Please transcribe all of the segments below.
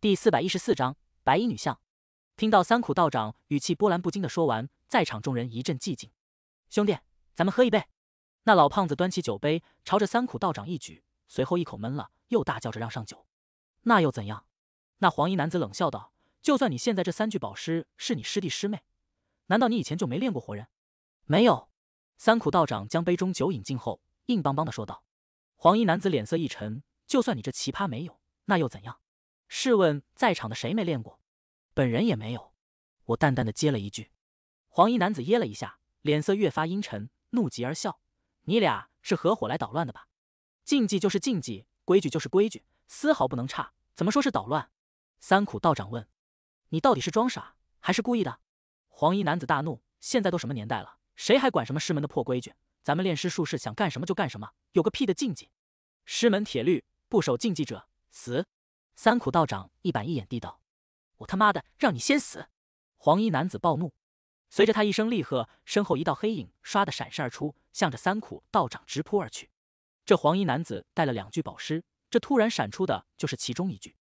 第四百一十四章白衣女相。听到三苦道长语气波澜不惊的说完，在场众人一阵寂静。兄弟，咱们喝一杯。那老胖子端起酒杯，朝着三苦道长一举，随后一口闷了，又大叫着让上酒。那又怎样？那黄衣男子冷笑道：“就算你现在这三具宝尸是你师弟师妹，难道你以前就没练过活人？”没有。三苦道长将杯中酒饮尽后，硬邦邦的说道。黄衣男子脸色一沉：“就算你这奇葩没有，那又怎样？”试问在场的谁没练过？本人也没有。我淡淡的接了一句。黄衣男子噎了一下，脸色越发阴沉，怒极而笑：“你俩是合伙来捣乱的吧？禁忌就是禁忌，规矩就是规矩，丝毫不能差。怎么说是捣乱？”三苦道长问：“你到底是装傻还是故意的？”黄衣男子大怒：“现在都什么年代了，谁还管什么师门的破规矩？咱们炼尸术士想干什么就干什么，有个屁的禁忌！师门铁律，不守禁忌者死。”三苦道长一板一眼地道：“我他妈的让你先死！”黄衣男子暴怒，随着他一声厉喝，身后一道黑影唰的闪身而出，向着三苦道长直扑而去。这黄衣男子带了两具宝尸，这突然闪出的就是其中一具。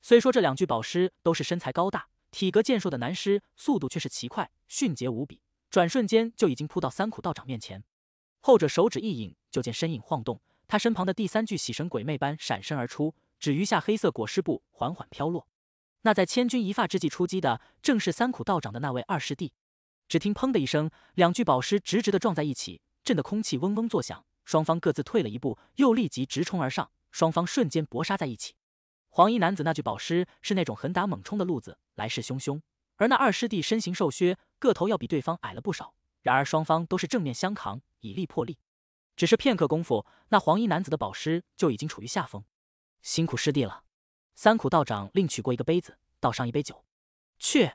虽说这两具宝尸都是身材高大、体格健硕的男尸，速度却是奇快，迅捷无比，转瞬间就已经扑到三苦道长面前。后者手指一引，就见身影晃动，他身旁的第三具喜神鬼魅般闪身而出。只余下黑色裹尸布缓缓飘落，那在千钧一发之际出击的，正是三苦道长的那位二师弟。只听砰的一声，两具宝尸直直的撞在一起，震得空气嗡嗡作响。双方各自退了一步，又立即直冲而上，双方瞬间搏杀在一起。黄衣男子那具宝尸是那种横打猛冲的路子，来势汹汹；而那二师弟身形瘦削，个头要比对方矮了不少。然而双方都是正面相扛，以力破力。只是片刻功夫，那黄衣男子的宝尸就已经处于下风。辛苦师弟了，三苦道长另取过一个杯子，倒上一杯酒。去！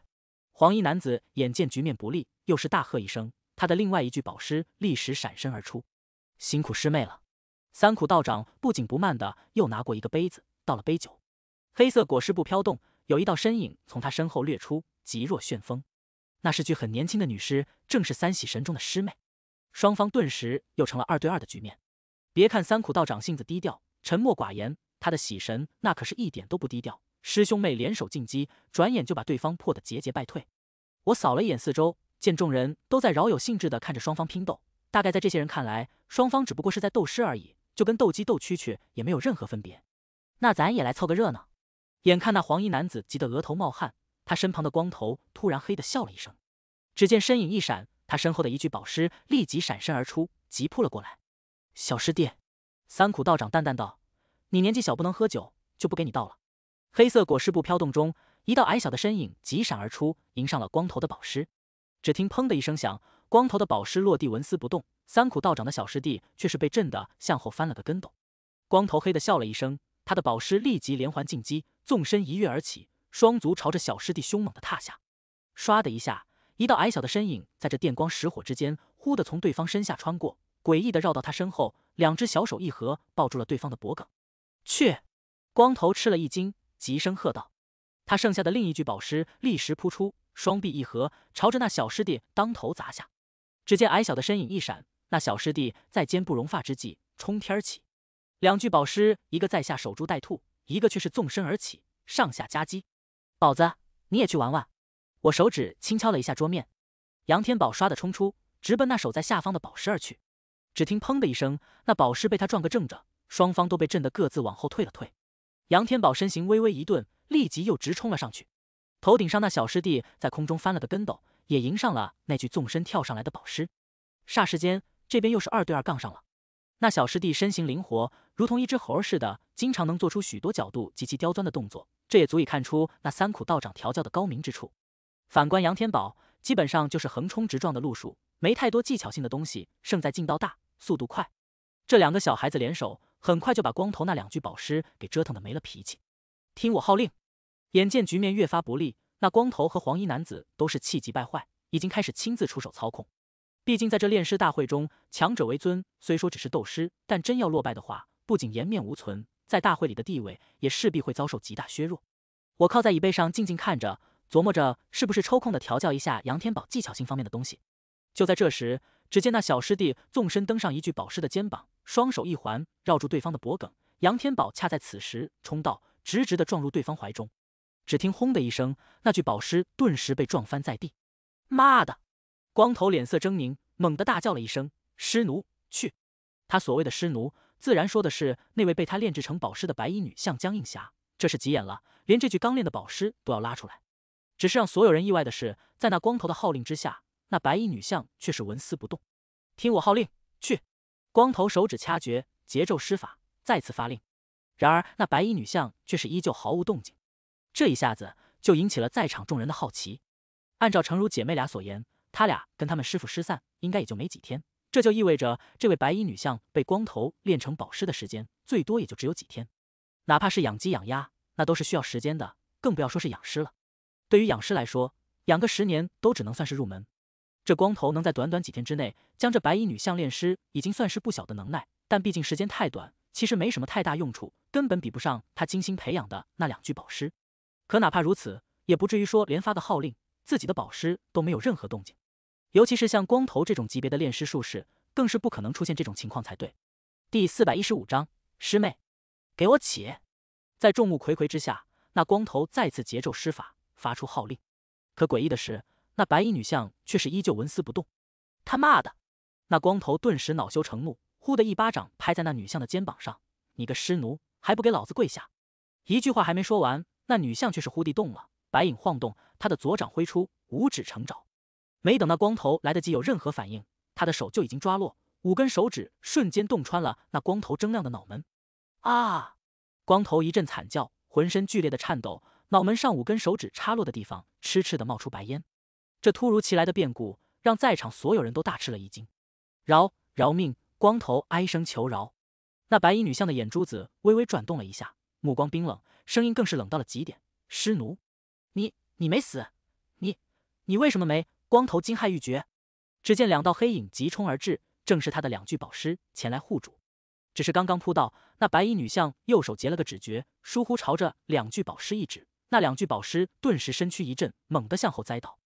黄衣男子眼见局面不利，又是大喝一声。他的另外一具宝尸立时闪身而出。辛苦师妹了，三苦道长不紧不慢的又拿过一个杯子，倒了杯酒。黑色裹尸布飘动，有一道身影从他身后掠出，极若旋风。那是具很年轻的女尸，正是三喜神中的师妹。双方顿时又成了二对二的局面。别看三苦道长性子低调，沉默寡言。他的喜神那可是一点都不低调，师兄妹联手进击，转眼就把对方破得节节败退。我扫了一眼四周，见众人都在饶有兴致地看着双方拼斗，大概在这些人看来，双方只不过是在斗师而已，就跟斗鸡斗蛐蛐也没有任何分别。那咱也来凑个热闹。眼看那黄衣男子急得额头冒汗，他身旁的光头突然黑的笑了一声，只见身影一闪，他身后的一具宝尸立即闪身而出，急扑了过来。小师弟，三苦道长淡淡道。你年纪小，不能喝酒，就不给你倒了。黑色裹尸布飘动中，一道矮小的身影疾闪而出，迎上了光头的宝石。只听砰的一声响，光头的宝石落地纹丝不动。三苦道长的小师弟却是被震得向后翻了个跟斗。光头黑的笑了一声，他的宝石立即连环进击，纵身一跃而起，双足朝着小师弟凶猛的踏下。唰的一下，一道矮小的身影在这电光石火之间，忽的从对方身下穿过，诡异的绕到他身后，两只小手一合，抱住了对方的脖颈。去！光头吃了一惊，急声喝道：“他剩下的另一具宝石立时扑出，双臂一合，朝着那小师弟当头砸下。”只见矮小的身影一闪，那小师弟在肩不融发之际冲天而起。两具宝石，一个在下守株待兔，一个却是纵身而起，上下夹击。宝子，你也去玩玩。我手指轻敲了一下桌面，杨天宝唰的冲出，直奔那守在下方的宝石而去。只听砰的一声，那宝石被他撞个正着，双方都被震得各自往后退了退，杨天宝身形微微一顿，立即又直冲了上去。头顶上那小师弟在空中翻了个跟斗，也迎上了那具纵身跳上来的宝尸。霎时间，这边又是二对二杠上了。那小师弟身形灵活，如同一只猴儿似的，经常能做出许多角度极其刁钻的动作，这也足以看出那三苦道长调教的高明之处。反观杨天宝，基本上就是横冲直撞的路数，没太多技巧性的东西，胜在劲道大、速度快。这两个小孩子联手。很快就把光头那两具宝尸给折腾的没了脾气，听我号令。眼见局面越发不利，那光头和黄衣男子都是气急败坏，已经开始亲自出手操控。毕竟在这炼尸大会中，强者为尊。虽说只是斗师，但真要落败的话，不仅颜面无存，在大会里的地位也势必会遭受极大削弱。我靠在椅背上静静看着，琢磨着是不是抽空的调教一下杨天宝技巧性方面的东西。就在这时，只见那小师弟纵身登上一具宝尸的肩膀。双手一环，绕住对方的脖颈。杨天宝恰在此时冲到，直直的撞入对方怀中。只听“轰”的一声，那具宝尸顿时被撞翻在地。妈的！光头脸色狰狞，猛地大叫了一声：“尸奴去！”他所谓的尸奴，自然说的是那位被他炼制成宝尸的白衣女相江映霞。这是急眼了，连这具刚炼的宝尸都要拉出来。只是让所有人意外的是，在那光头的号令之下，那白衣女相却是纹丝不动。听我号令，去！光头手指掐诀，节奏施法，再次发令。然而那白衣女像却是依旧毫无动静。这一下子就引起了在场众人的好奇。按照诚如姐妹俩所言，她俩跟他们师父失散，应该也就没几天。这就意味着这位白衣女像被光头练成宝石的时间，最多也就只有几天。哪怕是养鸡养鸭，那都是需要时间的，更不要说是养尸了。对于养尸来说，养个十年都只能算是入门。这光头能在短短几天之内将这白衣女项链师，已经算是不小的能耐。但毕竟时间太短，其实没什么太大用处，根本比不上他精心培养的那两具宝石。可哪怕如此，也不至于说连发个号令，自己的宝石都没有任何动静。尤其是像光头这种级别的炼尸术士，更是不可能出现这种情况才对。第四百一十五章，师妹，给我起！在众目睽睽之下，那光头再次节奏施法，发出号令。可诡异的是。那白衣女相却是依旧纹丝不动。他骂的，那光头顿时恼羞成怒，忽的一巴掌拍在那女相的肩膀上：“你个尸奴，还不给老子跪下！”一句话还没说完，那女相却是忽地动了，白影晃动，她的左掌挥出，五指成爪。没等那光头来得及有任何反应，他的手就已经抓落，五根手指瞬间洞穿了那光头铮亮的脑门。啊！光头一阵惨叫，浑身剧烈的颤抖，脑门上五根手指插落的地方，痴痴的冒出白烟。这突如其来的变故让在场所有人都大吃了一惊，饶饶命！光头哀声求饶。那白衣女相的眼珠子微微转动了一下，目光冰冷，声音更是冷到了极点：“尸奴，你你没死？你你为什么没？”光头惊骇欲绝。只见两道黑影急冲而至，正是他的两具宝尸前来护主。只是刚刚扑到，那白衣女相右手结了个指诀，疏忽朝着两具宝尸一指，那两具宝尸顿时身躯一震，猛地向后栽倒。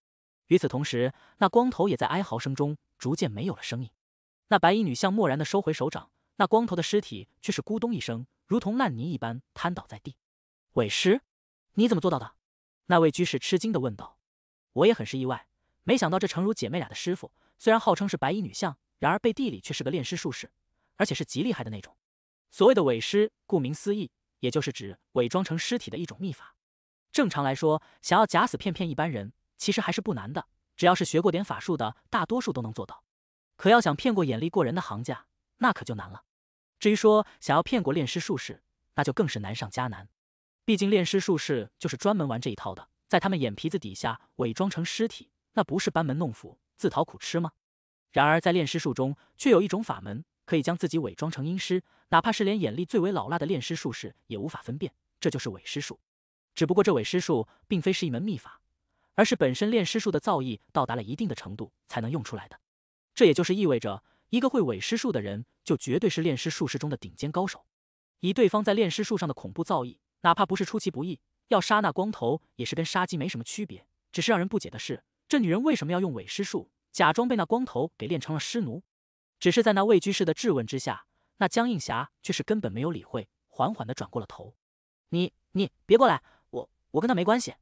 与此同时，那光头也在哀嚎声中逐渐没有了声音。那白衣女像漠然的收回手掌，那光头的尸体却是咕咚一声，如同烂泥一般瘫倒在地。伪尸，你怎么做到的？那位居士吃惊的问道。我也很是意外，没想到这成如姐妹俩的师傅，虽然号称是白衣女像，然而背地里却是个炼尸术士，而且是极厉害的那种。所谓的伪尸，顾名思义，也就是指伪装成尸体的一种秘法。正常来说，想要假死骗骗一般人。其实还是不难的，只要是学过点法术的，大多数都能做到。可要想骗过眼力过人的行家，那可就难了。至于说想要骗过炼尸术士，那就更是难上加难。毕竟炼尸术士就是专门玩这一套的，在他们眼皮子底下伪装成尸体，那不是班门弄斧、自讨苦吃吗？然而在炼尸术中，却有一种法门可以将自己伪装成阴尸，哪怕是连眼力最为老辣的炼尸术士也无法分辨。这就是伪尸术。只不过这伪尸术并非是一门秘法。而是本身炼尸术的造诣到达了一定的程度才能用出来的，这也就是意味着，一个会伪尸术的人，就绝对是炼尸术士中的顶尖高手。以对方在炼尸术上的恐怖造诣，哪怕不是出其不意，要杀那光头也是跟杀鸡没什么区别。只是让人不解的是，这女人为什么要用伪尸术，假装被那光头给练成了尸奴？只是在那魏居士的质问之下，那江映霞却是根本没有理会，缓缓地转过了头：“你你别过来，我我跟他没关系。”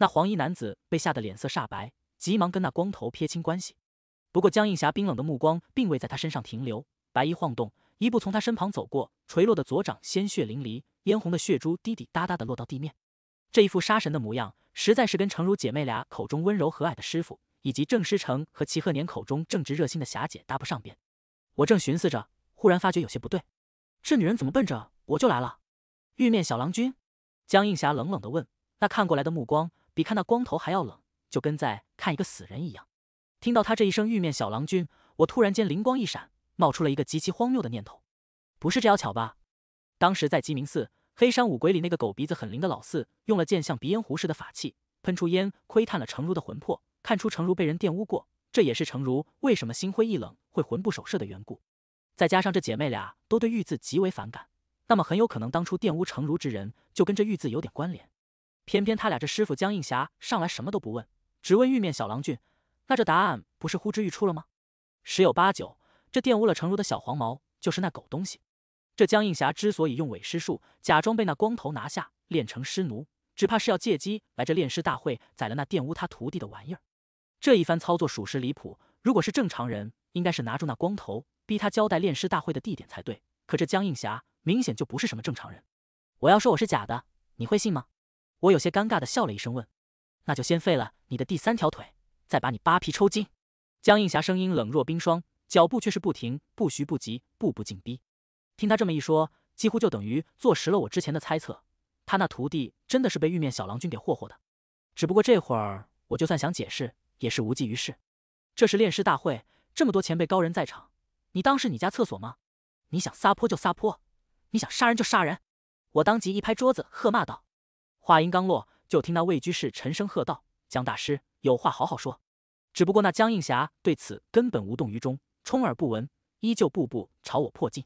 那黄衣男子被吓得脸色煞白，急忙跟那光头撇清关系。不过江映霞冰冷的目光并未在他身上停留，白衣晃动，一步从他身旁走过，垂落的左掌鲜血淋漓，嫣红的血珠滴滴答答的落到地面。这一副杀神的模样，实在是跟诚如姐妹俩口中温柔和蔼的师傅，以及郑师成和齐鹤年口中正直热心的霞姐搭不上边。我正寻思着，忽然发觉有些不对，这女人怎么奔着我就来了？玉面小郎君？江映霞冷冷的问，那看过来的目光。比看那光头还要冷，就跟在看一个死人一样。听到他这一声“玉面小郎君”，我突然间灵光一闪，冒出了一个极其荒谬的念头：不是这要巧吧？当时在鸡鸣寺，黑山五鬼里那个狗鼻子很灵的老四，用了剑像鼻烟壶似的法器，喷出烟窥探了成如的魂魄，看出成如被人玷污过。这也是成如为什么心灰意冷、会魂不守舍的缘故。再加上这姐妹俩都对玉字极为反感，那么很有可能当初玷污成如之人，就跟这玉字有点关联。偏偏他俩这师傅江映霞上来什么都不问，只问玉面小郎君，那这答案不是呼之欲出了吗？十有八九，这玷污了成儒的小黄毛就是那狗东西。这江映霞之所以用伪师术假装被那光头拿下，练成师奴，只怕是要借机来这炼师大会宰了那玷污他徒弟的玩意儿。这一番操作属实离谱。如果是正常人，应该是拿住那光头，逼他交代炼师大会的地点才对。可这江映霞明显就不是什么正常人。我要说我是假的，你会信吗？我有些尴尬地笑了一声，问：“那就先废了你的第三条腿，再把你扒皮抽筋。”江映霞声音冷若冰霜，脚步却是不停，不徐不急，步步紧逼。听他这么一说，几乎就等于坐实了我之前的猜测，他那徒弟真的是被玉面小郎君给霍霍的。只不过这会儿，我就算想解释，也是无济于事。这是炼尸大会，这么多前辈高人在场，你当是你家厕所吗？你想撒泼就撒泼，你想杀人就杀人！我当即一拍桌子，喝骂道。话音刚落，就听那位居士沉声喝道：“江大师，有话好好说。”只不过那江映霞对此根本无动于衷，充耳不闻，依旧步步朝我迫近。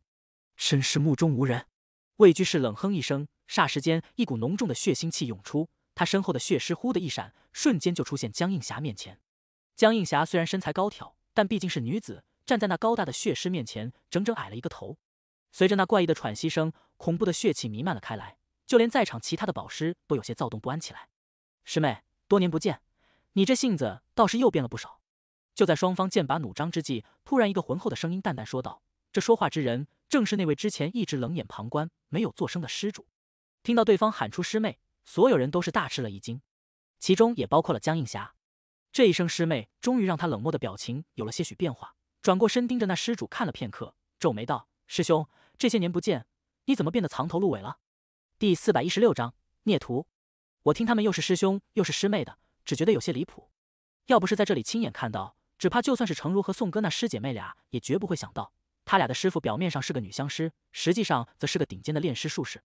真是目中无人！魏居士冷哼一声，霎时间一股浓重的血腥气涌出，他身后的血尸忽的一闪，瞬间就出现江映霞面前。江映霞虽然身材高挑，但毕竟是女子，站在那高大的血尸面前，整整矮了一个头。随着那怪异的喘息声，恐怖的血气弥漫了开来。就连在场其他的宝师都有些躁动不安起来。师妹，多年不见，你这性子倒是又变了不少。就在双方剑拔弩张之际，突然一个浑厚的声音淡淡说道：“这说话之人正是那位之前一直冷眼旁观、没有作声的施主。”听到对方喊出“师妹”，所有人都是大吃了一惊，其中也包括了江映霞。这一声“师妹”终于让他冷漠的表情有了些许变化，转过身盯着那施主看了片刻，皱眉道：“师兄，这些年不见，你怎么变得藏头露尾了？”第四百一十六章孽徒。我听他们又是师兄又是师妹的，只觉得有些离谱。要不是在这里亲眼看到，只怕就算是程如和宋歌那师姐妹俩，也绝不会想到，他俩的师父表面上是个女相师，实际上则是个顶尖的炼尸术士。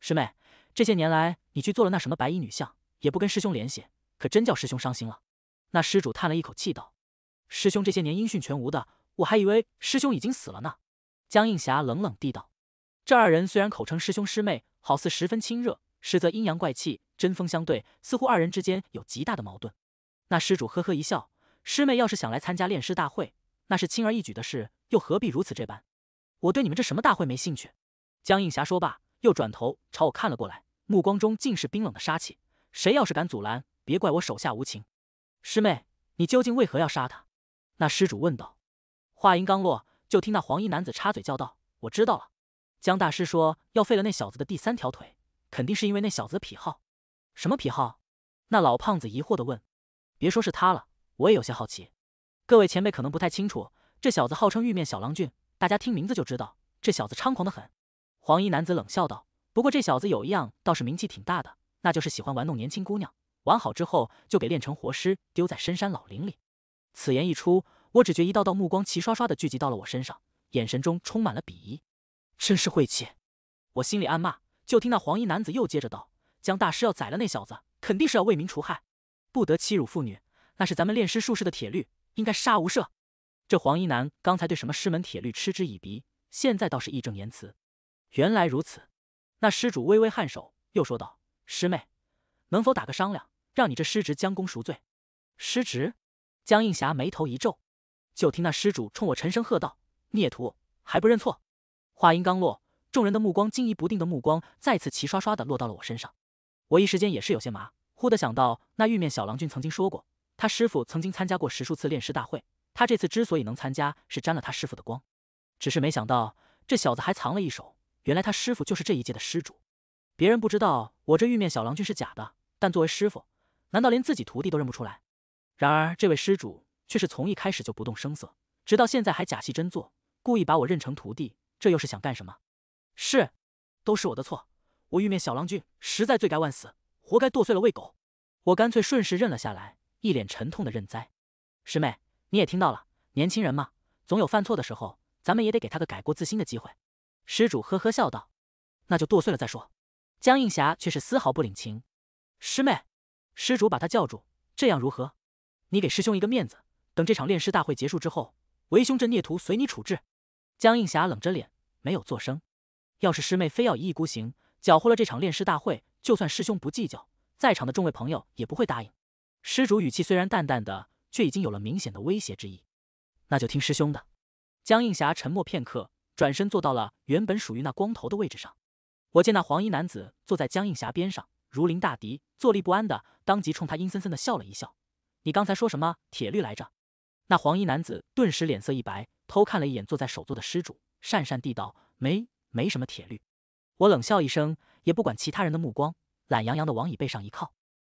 师妹，这些年来你去做了那什么白衣女相，也不跟师兄联系，可真叫师兄伤心了。那施主叹了一口气道：“师兄这些年音讯全无的，我还以为师兄已经死了呢。”江映霞冷冷地道：“这二人虽然口称师兄师妹。”好似十分亲热，实则阴阳怪气，针锋相对，似乎二人之间有极大的矛盾。那施主呵呵一笑：“师妹要是想来参加炼师大会，那是轻而易举的事，又何必如此这般？”我对你们这什么大会没兴趣。”江映霞说罢，又转头朝我看了过来，目光中尽是冰冷的杀气。谁要是敢阻拦，别怪我手下无情。师妹，你究竟为何要杀他？”那施主问道。话音刚落，就听那黄衣男子插嘴叫道：“我知道了。”江大师说要废了那小子的第三条腿，肯定是因为那小子的癖好。什么癖好？那老胖子疑惑的问。别说是他了，我也有些好奇。各位前辈可能不太清楚，这小子号称玉面小郎君，大家听名字就知道，这小子猖狂的很。黄衣男子冷笑道。不过这小子有一样倒是名气挺大的，那就是喜欢玩弄年轻姑娘，玩好之后就给炼成活尸，丢在深山老林里。此言一出，我只觉一道道目光齐刷刷的聚集到了我身上，眼神中充满了鄙夷。真是晦气，我心里暗骂。就听那黄衣男子又接着道：“江大师要宰了那小子，肯定是要为民除害，不得欺辱妇女，那是咱们炼尸术士的铁律，应该杀无赦。”这黄衣男刚才对什么师门铁律嗤之以鼻，现在倒是义正言辞。原来如此，那施主微微颔首，又说道：“师妹，能否打个商量，让你这师侄将功赎罪？”师侄江映霞眉头一皱，就听那施主冲我沉声喝道：“孽徒，还不认错！”话音刚落，众人的目光惊疑不定的目光再次齐刷刷的落到了我身上。我一时间也是有些麻，忽的想到那玉面小郎君曾经说过，他师傅曾经参加过十数次炼师大会，他这次之所以能参加，是沾了他师傅的光。只是没想到这小子还藏了一手，原来他师傅就是这一届的施主。别人不知道我这玉面小郎君是假的，但作为师傅，难道连自己徒弟都认不出来？然而这位施主却是从一开始就不动声色，直到现在还假戏真做，故意把我认成徒弟。这又是想干什么？是，都是我的错，我玉面小郎君实在罪该万死，活该剁碎了喂狗。我干脆顺势认了下来，一脸沉痛的认栽。师妹，你也听到了，年轻人嘛，总有犯错的时候，咱们也得给他个改过自新的机会。施主呵呵笑道：“那就剁碎了再说。”江映霞却是丝毫不领情。师妹，施主把他叫住，这样如何？你给师兄一个面子，等这场炼尸大会结束之后，为兄这孽徒随你处置。江映霞冷着脸，没有作声。要是师妹非要一意孤行，搅和了这场炼尸大会，就算师兄不计较，在场的众位朋友也不会答应。施主语气虽然淡淡的，却已经有了明显的威胁之意。那就听师兄的。江映霞沉默片刻，转身坐到了原本属于那光头的位置上。我见那黄衣男子坐在江映霞边上，如临大敌，坐立不安的，当即冲他阴森森的笑了一笑：“你刚才说什么铁律来着？”那黄衣男子顿时脸色一白。偷看了一眼坐在首座的施主，讪讪地道：“没，没什么铁律。”我冷笑一声，也不管其他人的目光，懒洋洋的往椅背上一靠。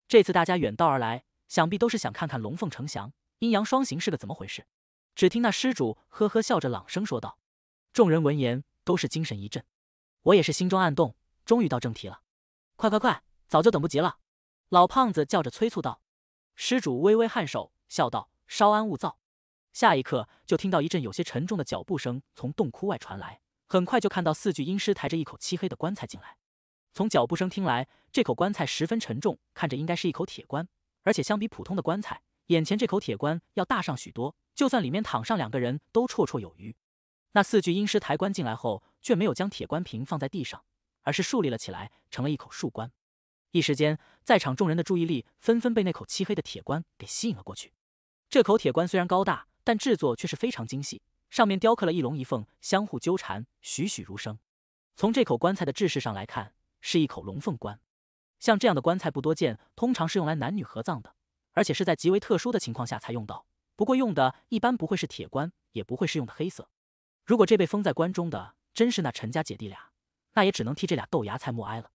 这次大家远道而来，想必都是想看看龙凤呈祥、阴阳双行是个怎么回事。只听那施主呵呵笑着朗声说道：“众人闻言都是精神一振，我也是心中暗动，终于到正题了。快快快，早就等不及了！”老胖子叫着催促道。施主微微颔首，笑道：“稍安勿躁。”下一刻，就听到一阵有些沉重的脚步声从洞窟外传来。很快就看到四具阴尸抬着一口漆黑的棺材进来。从脚步声听来，这口棺材十分沉重，看着应该是一口铁棺。而且相比普通的棺材，眼前这口铁棺要大上许多，就算里面躺上两个人都绰绰有余。那四具阴尸抬棺进来后，却没有将铁棺平放在地上，而是竖立了起来，成了一口竖棺。一时间，在场众人的注意力纷纷被那口漆黑的铁棺给吸引了过去。这口铁棺虽然高大，但制作却是非常精细，上面雕刻了一龙一凤相互纠缠，栩栩如生。从这口棺材的制式上来看，是一口龙凤棺。像这样的棺材不多见，通常是用来男女合葬的，而且是在极为特殊的情况下才用到。不过用的一般不会是铁棺，也不会是用的黑色。如果这被封在棺中的真是那陈家姐弟俩，那也只能替这俩豆芽菜默哀了。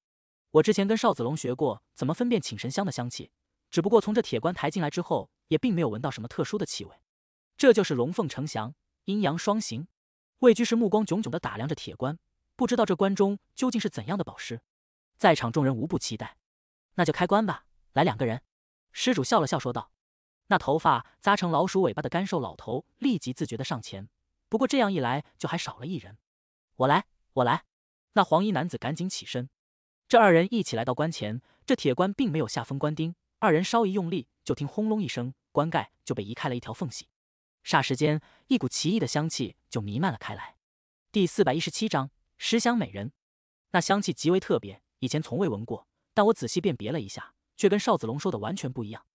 我之前跟邵子龙学过怎么分辨请神香的香气，只不过从这铁棺抬进来之后，也并没有闻到什么特殊的气味。这就是龙凤呈祥，阴阳双形。魏居士目光炯炯地打量着铁棺，不知道这棺中究竟是怎样的宝石。在场众人无不期待。那就开棺吧，来两个人。施主笑了笑说道。那头发扎成老鼠尾巴的干瘦老头立即自觉地上前，不过这样一来就还少了一人。我来，我来。那黄衣男子赶紧起身。这二人一起来到棺前，这铁棺并没有下封棺钉，二人稍一用力，就听轰隆一声，棺盖就被移开了一条缝隙。霎时间，一股奇异的香气就弥漫了开来。第四百一十七章十香美人。那香气极为特别，以前从未闻过。但我仔细辨别了一下，却跟邵子龙说的完全不一样。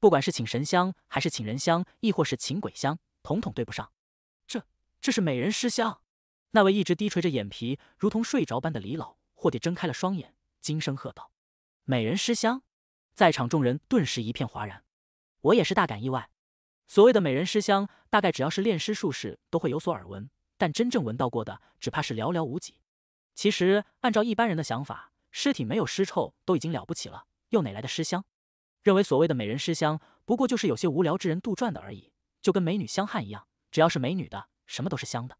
不管是请神香，还是请人香，亦或是请鬼香，统统对不上。这，这是美人尸香！那位一直低垂着眼皮，如同睡着般的李老，霍地睁开了双眼，惊声喝道：“美人尸香！”在场众人顿时一片哗然。我也是大感意外。所谓的美人尸香，大概只要是炼尸术士都会有所耳闻，但真正闻到过的，只怕是寥寥无几。其实按照一般人的想法，尸体没有尸臭都已经了不起了，又哪来的尸香？认为所谓的美人尸香，不过就是有些无聊之人杜撰的而已，就跟美女香汗一样，只要是美女的，什么都是香的。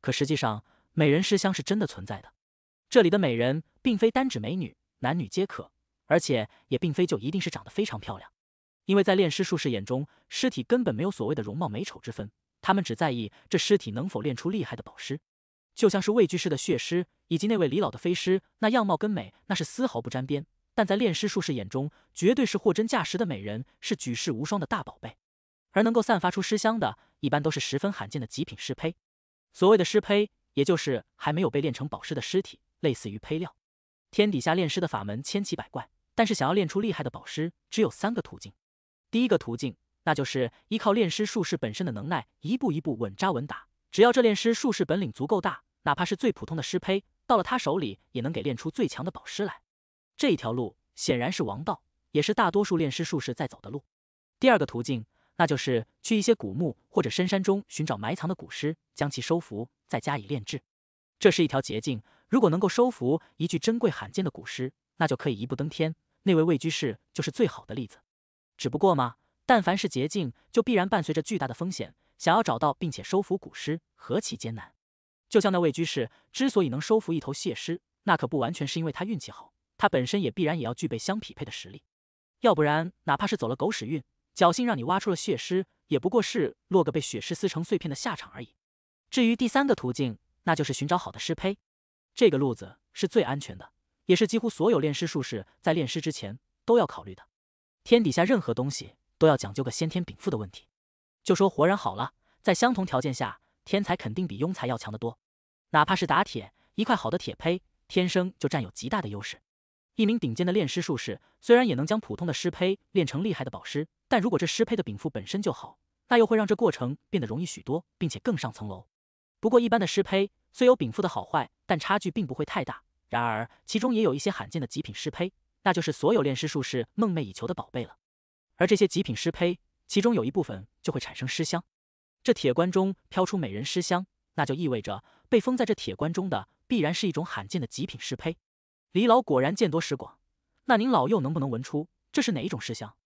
可实际上，美人尸香是真的存在的。这里的美人，并非单指美女，男女皆可，而且也并非就一定是长得非常漂亮。因为在炼尸术士眼中，尸体根本没有所谓的容貌美丑之分，他们只在意这尸体能否炼出厉害的宝尸。就像是畏惧式的血尸，以及那位李老的飞尸，那样貌跟美那是丝毫不沾边，但在炼尸术士眼中，绝对是货真价实的美人，是举世无双的大宝贝。而能够散发出尸香的，一般都是十分罕见的极品尸胚。所谓的尸胚，也就是还没有被炼成宝石的尸体，类似于胚料。天底下炼尸的法门千奇百怪，但是想要炼出厉害的宝石，只有三个途径。第一个途径，那就是依靠炼师术士本身的能耐，一步一步稳扎稳打。只要这炼师术士本领足够大，哪怕是最普通的尸胚，到了他手里也能给炼出最强的宝石来。这一条路显然是王道，也是大多数炼师术士在走的路。第二个途径，那就是去一些古墓或者深山中寻找埋藏的古尸，将其收服，再加以炼制。这是一条捷径，如果能够收服一具珍贵罕见的古尸，那就可以一步登天。那位位居士就是最好的例子。只不过嘛，但凡是捷径，就必然伴随着巨大的风险。想要找到并且收服古尸，何其艰难！就像那位居士之所以能收服一头血尸，那可不完全是因为他运气好，他本身也必然也要具备相匹配的实力。要不然，哪怕是走了狗屎运，侥幸让你挖出了血尸，也不过是落个被血尸撕成碎片的下场而已。至于第三个途径，那就是寻找好的尸胚，这个路子是最安全的，也是几乎所有炼尸术士在炼尸之前都要考虑的。天底下任何东西都要讲究个先天禀赋的问题。就说活人好了，在相同条件下，天才肯定比庸才要强得多。哪怕是打铁，一块好的铁胚天生就占有极大的优势。一名顶尖的炼尸术士虽然也能将普通的尸胚炼成厉害的宝尸，但如果这尸胚的禀赋本身就好，那又会让这过程变得容易许多，并且更上层楼。不过一般的尸胚虽有禀赋的好坏，但差距并不会太大。然而其中也有一些罕见的极品尸胚。那就是所有炼尸术士梦寐以求的宝贝了，而这些极品尸胚，其中有一部分就会产生尸香。这铁棺中飘出美人尸香，那就意味着被封在这铁棺中的必然是一种罕见的极品尸胚。李老果然见多识广，那您老又能不能闻出这是哪一种尸香？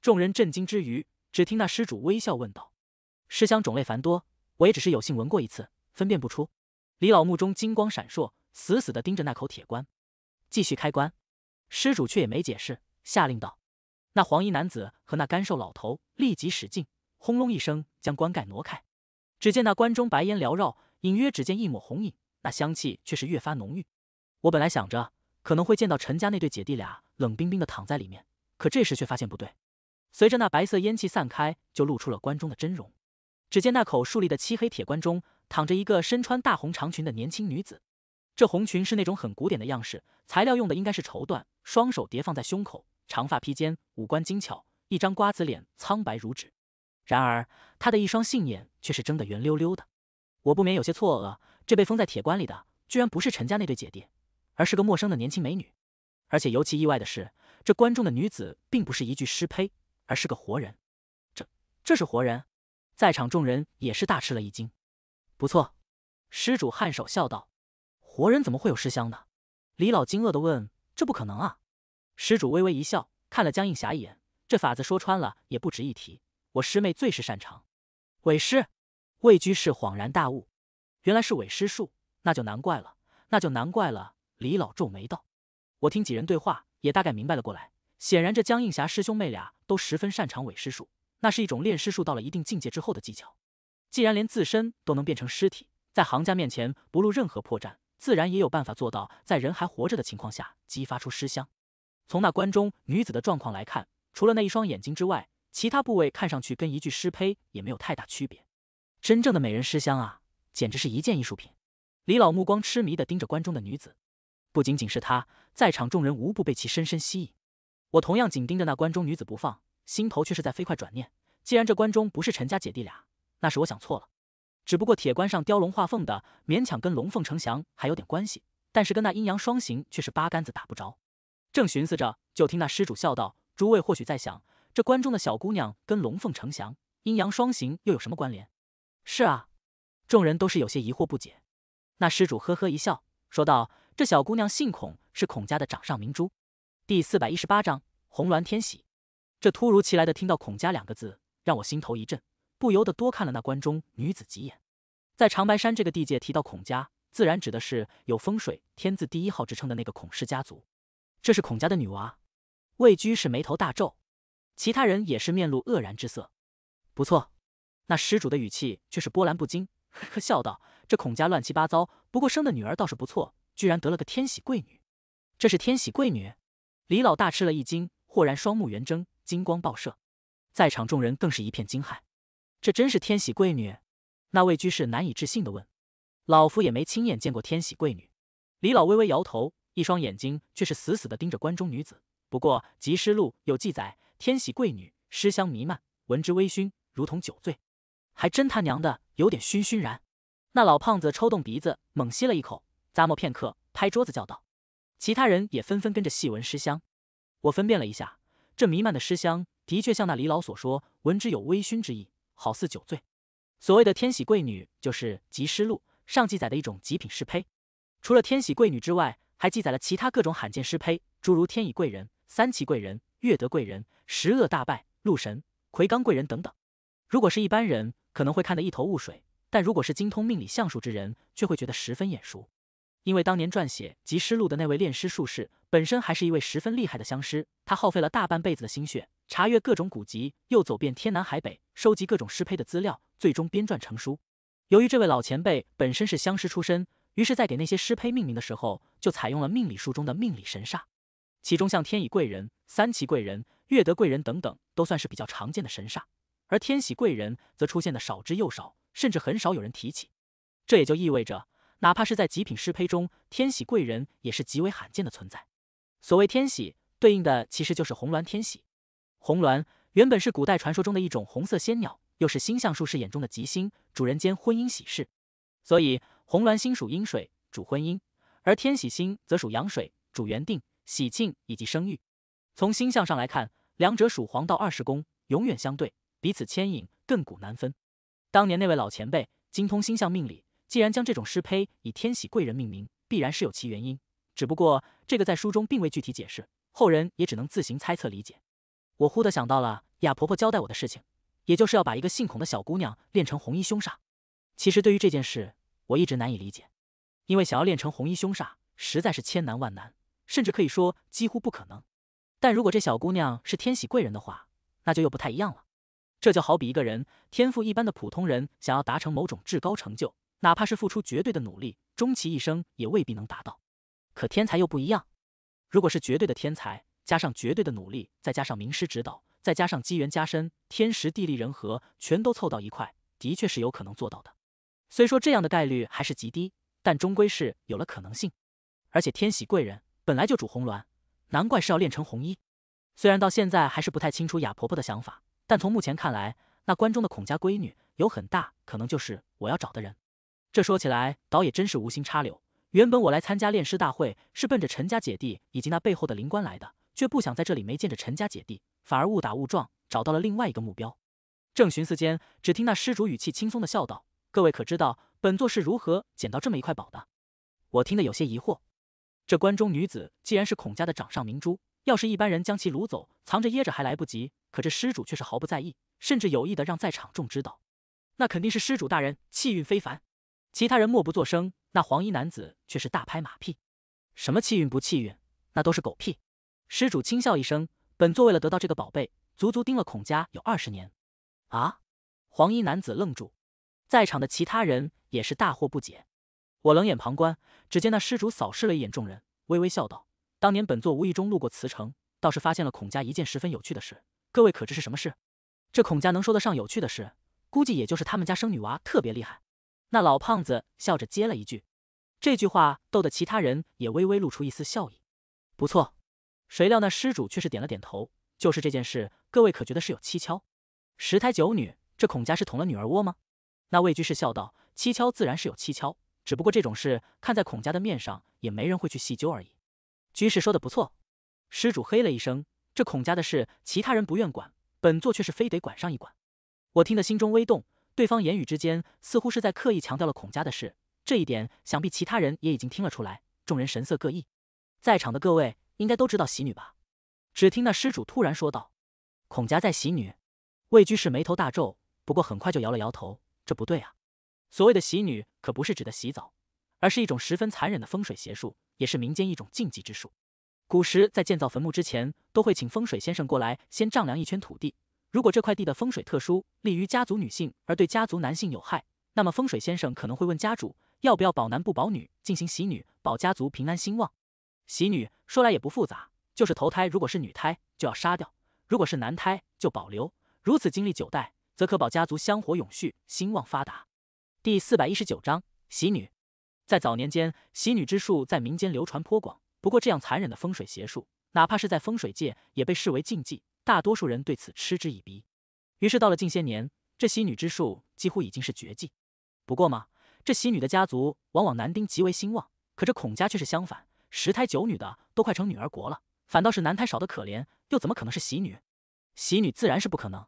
众人震惊之余，只听那施主微笑问道：“尸香种类繁多，我也只是有幸闻过一次，分辨不出。”李老目中金光闪烁，死死的盯着那口铁棺，继续开棺。施主却也没解释，下令道：“那黄衣男子和那干瘦老头立即使劲，轰隆一声将棺盖挪开。只见那棺中白烟缭绕，隐约只见一抹红影，那香气却是越发浓郁。我本来想着可能会见到陈家那对姐弟俩冷冰冰的躺在里面，可这时却发现不对。随着那白色烟气散开，就露出了棺中的真容。只见那口竖立的漆黑铁棺中躺着一个身穿大红长裙的年轻女子，这红裙是那种很古典的样式，材料用的应该是绸缎。”双手叠放在胸口，长发披肩，五官精巧，一张瓜子脸苍白如纸。然而，他的一双杏眼却是睁得圆溜溜的。我不免有些错愕，这被封在铁棺里的，居然不是陈家那对姐弟，而是个陌生的年轻美女。而且尤其意外的是，这棺中的女子并不是一具尸胚，而是个活人。这这是活人？在场众人也是大吃了一惊。不错，施主颔首笑道：“活人怎么会有尸香呢？”李老惊愕地问。这不可能啊！施主微微一笑，看了江映霞一眼。这法子说穿了也不值一提，我师妹最是擅长。伪师，魏居士恍然大悟，原来是伪尸术，那就难怪了，那就难怪了。李老皱眉道：“我听几人对话，也大概明白了过来。显然这江映霞师兄妹俩都十分擅长伪尸术，那是一种炼尸术到了一定境界之后的技巧。既然连自身都能变成尸体，在行家面前不露任何破绽。”自然也有办法做到，在人还活着的情况下激发出尸香。从那棺中女子的状况来看，除了那一双眼睛之外，其他部位看上去跟一具尸胚也没有太大区别。真正的美人尸香啊，简直是一件艺术品！李老目光痴迷的盯着棺中的女子，不仅仅是她，在场众人无不被其深深吸引。我同样紧盯着那关中女子不放，心头却是在飞快转念。既然这棺中不是陈家姐弟俩，那是我想错了。只不过铁棺上雕龙画凤的，勉强跟龙凤呈祥还有点关系，但是跟那阴阳双形却是八竿子打不着。正寻思着，就听那施主笑道：“诸位或许在想，这棺中的小姑娘跟龙凤呈祥、阴阳双形又有什么关联？”是啊，众人都是有些疑惑不解。那施主呵呵一笑，说道：“这小姑娘姓孔，是孔家的掌上明珠。”第四百一十八章红鸾天喜。这突如其来的听到“孔家”两个字，让我心头一震。不由得多看了那关中女子几眼，在长白山这个地界，提到孔家，自然指的是有风水天字第一号之称的那个孔氏家族。这是孔家的女娃，魏居士眉头大皱，其他人也是面露愕然之色。不错，那施主的语气却是波澜不惊，呵呵笑道：“这孔家乱七八糟，不过生的女儿倒是不错，居然得了个天喜贵女。”这是天喜贵女，李老大吃了一惊，豁然双目圆睁，金光爆射，在场众人更是一片惊骇。这真是天喜贵女？那位居士难以置信的问。老夫也没亲眼见过天喜贵女。李老微微摇头，一双眼睛却是死死的盯着关中女子。不过《集诗录》有记载，天喜贵女诗香弥漫，闻之微醺，如同酒醉。还真他娘的有点醺醺然。那老胖子抽动鼻子，猛吸了一口，咂摸片刻，拍桌子叫道：“其他人也纷纷跟着细闻诗香。我分辨了一下，这弥漫的诗香的确像那李老所说，闻之有微醺之意。”好似酒醉，所谓的天喜贵女就是《集诗录》上记载的一种极品诗胚。除了天喜贵女之外，还记载了其他各种罕见诗胚，诸如天乙贵人、三奇贵人、月德贵人、十恶大败、鹿神、魁罡贵人等等。如果是一般人，可能会看得一头雾水；但如果是精通命理相术之人，却会觉得十分眼熟。因为当年撰写《集诗录》的那位炼尸术士，本身还是一位十分厉害的相师，他耗费了大半辈子的心血。查阅各种古籍，又走遍天南海北，收集各种诗胚的资料，最终编撰成书。由于这位老前辈本身是相师出身，于是，在给那些诗胚命名的时候，就采用了命理书中的命理神煞。其中，像天乙贵人、三奇贵人、月德贵人等等，都算是比较常见的神煞。而天喜贵人则出现的少之又少，甚至很少有人提起。这也就意味着，哪怕是在极品诗胚中，天喜贵人也是极为罕见的存在。所谓天喜，对应的其实就是红鸾天喜。红鸾原本是古代传说中的一种红色仙鸟，又是星象术士眼中的吉星，主人间婚姻喜事。所以红鸾星属阴水，主婚姻；而天喜星则属阳水，主缘定、喜庆以及生育。从星象上来看，两者属黄道二十宫，永远相对，彼此牵引，亘古难分。当年那位老前辈精通星象命理，既然将这种失胚以天喜贵人命名，必然是有其原因。只不过这个在书中并未具体解释，后人也只能自行猜测理解。我忽的想到了雅婆婆交代我的事情，也就是要把一个姓孔的小姑娘练成红衣凶煞。其实对于这件事，我一直难以理解，因为想要练成红衣凶煞，实在是千难万难，甚至可以说几乎不可能。但如果这小姑娘是天喜贵人的话，那就又不太一样了。这就好比一个人天赋一般的普通人想要达成某种至高成就，哪怕是付出绝对的努力，终其一生也未必能达到。可天才又不一样，如果是绝对的天才。加上绝对的努力，再加上名师指导，再加上机缘加深，天时地利人和全都凑到一块，的确是有可能做到的。虽说这样的概率还是极低，但终归是有了可能性。而且天喜贵人本来就主红鸾，难怪是要练成红衣。虽然到现在还是不太清楚哑婆婆的想法，但从目前看来，那关中的孔家闺女有很大可能就是我要找的人。这说起来倒也真是无心插柳。原本我来参加炼师大会是奔着陈家姐弟以及那背后的灵官来的。却不想在这里没见着陈家姐弟，反而误打误撞找到了另外一个目标。正寻思间，只听那施主语气轻松的笑道：“各位可知道本座是如何捡到这么一块宝的？”我听得有些疑惑。这关中女子既然是孔家的掌上明珠，要是一般人将其掳走，藏着掖着还来不及，可这施主却是毫不在意，甚至有意的让在场众知道，那肯定是施主大人气运非凡。其他人默不作声，那黄衣男子却是大拍马屁：“什么气运不气运，那都是狗屁。”施主轻笑一声，本座为了得到这个宝贝，足足盯了孔家有二十年。啊！黄衣男子愣住，在场的其他人也是大惑不解。我冷眼旁观，只见那施主扫视了一眼众人，微微笑道：“当年本座无意中路过慈城，倒是发现了孔家一件十分有趣的事。各位可知是什么事？”这孔家能说得上有趣的事，估计也就是他们家生女娃特别厉害。那老胖子笑着接了一句，这句话逗得其他人也微微露出一丝笑意。不错。谁料那施主却是点了点头，就是这件事，各位可觉得是有蹊跷？十胎九女，这孔家是捅了女儿窝吗？那位居士笑道：“蹊跷自然是有蹊跷，只不过这种事看在孔家的面上，也没人会去细究而已。”居士说的不错。施主嘿了一声，这孔家的事，其他人不愿管，本座却是非得管上一管。我听得心中微动，对方言语之间似乎是在刻意强调了孔家的事，这一点想必其他人也已经听了出来。众人神色各异，在场的各位。应该都知道洗女吧？只听那施主突然说道：“孔家在洗女。”魏居士眉头大皱，不过很快就摇了摇头：“这不对啊！所谓的洗女，可不是指的洗澡，而是一种十分残忍的风水邪术，也是民间一种禁忌之术。古时在建造坟墓之前，都会请风水先生过来先丈量一圈土地。如果这块地的风水特殊，利于家族女性而对家族男性有害，那么风水先生可能会问家主要不要保男不保女，进行洗女，保家族平安兴旺。”喜女说来也不复杂，就是投胎。如果是女胎，就要杀掉；如果是男胎，就保留。如此经历九代，则可保家族香火永续、兴旺发达。第四百一十九章喜女。在早年间，喜女之术在民间流传颇广。不过这样残忍的风水邪术，哪怕是在风水界也被视为禁忌，大多数人对此嗤之以鼻。于是到了近些年，这喜女之术几乎已经是绝迹。不过嘛，这喜女的家族往往男丁极为兴旺，可这孔家却是相反。十胎九女的都快成女儿国了，反倒是男胎少的可怜，又怎么可能是喜女？喜女自然是不可能。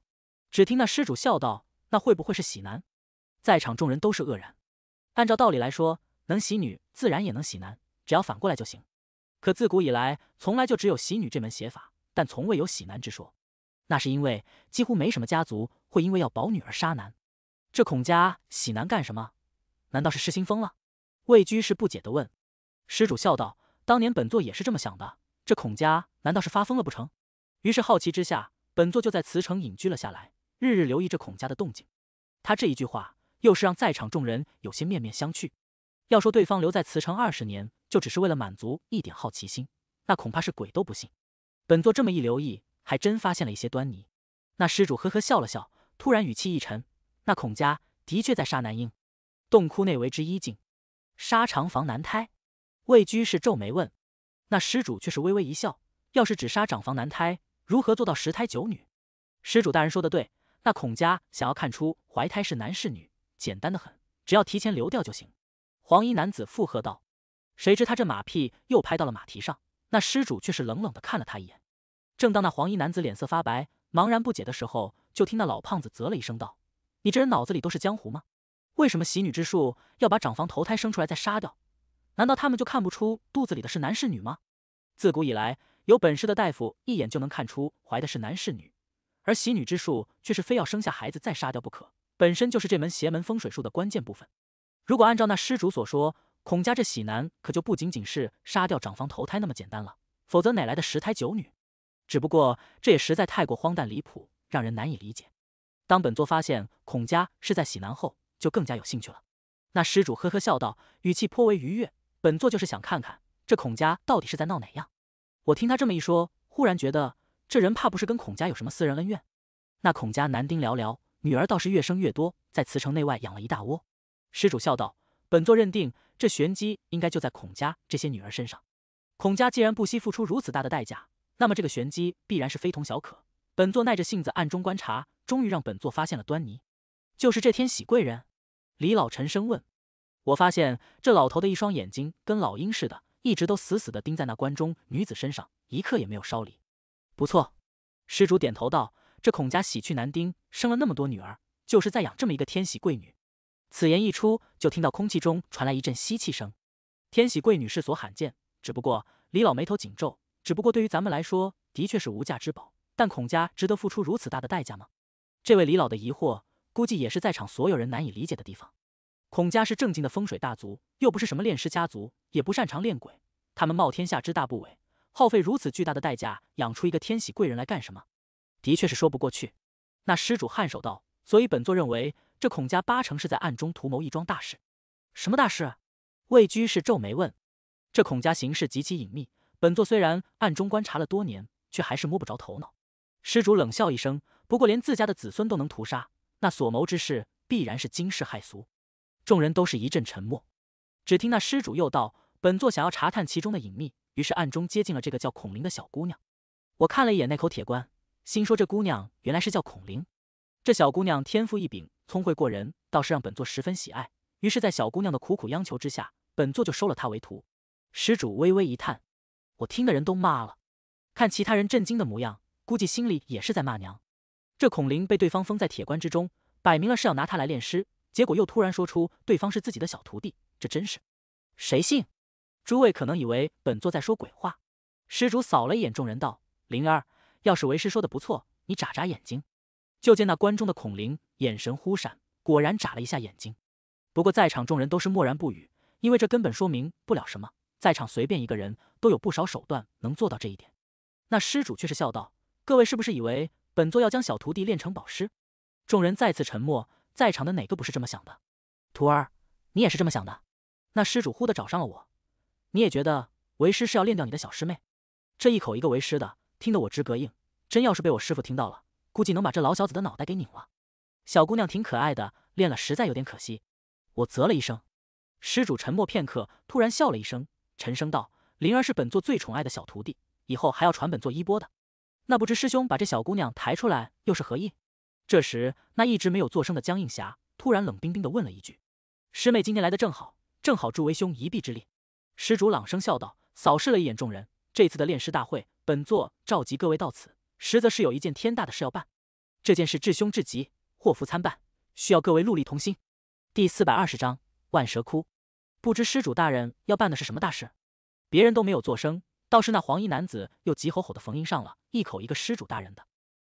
只听那施主笑道：“那会不会是喜男？”在场众人都是愕然。按照道理来说，能喜女自然也能喜男，只要反过来就行。可自古以来，从来就只有喜女这门写法，但从未有喜男之说。那是因为几乎没什么家族会因为要保女儿杀男。这孔家喜男干什么？难道是失心疯了？魏居士不解地问。施主笑道。当年本座也是这么想的，这孔家难道是发疯了不成？于是好奇之下，本座就在慈城隐居了下来，日日留意这孔家的动静。他这一句话，又是让在场众人有些面面相觑。要说对方留在慈城二十年，就只是为了满足一点好奇心，那恐怕是鬼都不信。本座这么一留意，还真发现了一些端倪。那施主呵呵笑了笑，突然语气一沉：“那孔家的确在杀男婴，洞窟内为之一境，杀长防难胎。”魏居士皱眉问：“那施主却是微微一笑。要是只杀长房男胎，如何做到十胎九女？”施主大人说的对。那孔家想要看出怀胎是男是女，简单的很，只要提前流掉就行。”黄衣男子附和道。谁知他这马屁又拍到了马蹄上，那施主却是冷冷的看了他一眼。正当那黄衣男子脸色发白、茫然不解的时候，就听那老胖子啧了一声道：“你这人脑子里都是江湖吗？为什么洗女之术要把长房投胎生出来再杀掉？”难道他们就看不出肚子里的是男是女吗？自古以来，有本事的大夫一眼就能看出怀的是男是女，而喜女之术却是非要生下孩子再杀掉不可，本身就是这门邪门风水术的关键部分。如果按照那施主所说，孔家这喜男可就不仅仅是杀掉长房投胎那么简单了，否则哪来的十胎九女？只不过这也实在太过荒诞离谱，让人难以理解。当本座发现孔家是在喜男后，就更加有兴趣了。那施主呵呵笑道，语气颇为愉悦。本座就是想看看这孔家到底是在闹哪样。我听他这么一说，忽然觉得这人怕不是跟孔家有什么私人恩怨。那孔家男丁寥寥，女儿倒是越生越多，在慈城内外养了一大窝。施主笑道：“本座认定这玄机应该就在孔家这些女儿身上。孔家既然不惜付出如此大的代价，那么这个玄机必然是非同小可。本座耐着性子暗中观察，终于让本座发现了端倪，就是这天喜贵人。”李老沉声问。我发现这老头的一双眼睛跟老鹰似的，一直都死死地盯在那关中女子身上，一刻也没有稍离。不错，施主点头道：“这孔家喜去男丁，生了那么多女儿，就是在养这么一个天喜贵女。”此言一出，就听到空气中传来一阵吸气声。天喜贵女是所罕见，只不过李老眉头紧皱。只不过对于咱们来说，的确是无价之宝。但孔家值得付出如此大的代价吗？这位李老的疑惑，估计也是在场所有人难以理解的地方。孔家是正经的风水大族，又不是什么炼尸家族，也不擅长炼鬼。他们冒天下之大不韪，耗费如此巨大的代价养出一个天喜贵人来干什么？的确是说不过去。那施主颔首道：“所以本座认为，这孔家八成是在暗中图谋一桩大事。”什么大事？魏居士皱眉问。这孔家行事极其隐秘，本座虽然暗中观察了多年，却还是摸不着头脑。施主冷笑一声：“不过连自家的子孙都能屠杀，那所谋之事必然是惊世骇俗。”众人都是一阵沉默，只听那施主又道：“本座想要查探其中的隐秘，于是暗中接近了这个叫孔灵的小姑娘。”我看了一眼那口铁棺，心说这姑娘原来是叫孔灵。这小姑娘天赋异禀，聪慧过人，倒是让本座十分喜爱。于是，在小姑娘的苦苦央求之下，本座就收了她为徒。施主微微一叹，我听的人都骂了。看其他人震惊的模样，估计心里也是在骂娘。这孔灵被对方封在铁棺之中，摆明了是要拿她来炼尸。结果又突然说出对方是自己的小徒弟，这真是谁信？诸位可能以为本座在说鬼话。施主扫了一眼众人，道：“灵儿，要是为师说的不错，你眨眨眼睛。”就见那关中的孔灵眼神忽闪，果然眨了一下眼睛。不过在场众人都是默然不语，因为这根本说明不了什么。在场随便一个人都有不少手段能做到这一点。那施主却是笑道：“各位是不是以为本座要将小徒弟练成宝师？”众人再次沉默。在场的哪个不是这么想的？徒儿，你也是这么想的？那施主忽的找上了我，你也觉得为师是要练掉你的小师妹？这一口一个为师的，听得我直膈应。真要是被我师父听到了，估计能把这老小子的脑袋给拧了。小姑娘挺可爱的，练了实在有点可惜。我啧了一声。施主沉默片刻，突然笑了一声，沉声道：“灵儿是本座最宠爱的小徒弟，以后还要传本座衣钵的。”那不知师兄把这小姑娘抬出来又是何意？这时，那一直没有作声的江映霞突然冷冰冰的问了一句：“师妹，今天来的正好，正好助为兄一臂之力。”施主朗声笑道，扫视了一眼众人：“这次的炼尸大会，本座召集各位到此，实则是有一件天大的事要办。这件事至凶至急，祸福参半，需要各位戮力同心。”第四百二十章万蛇窟。不知施主大人要办的是什么大事？别人都没有作声，倒是那黄衣男子又急吼吼的逢迎上了一口一个施主大人的。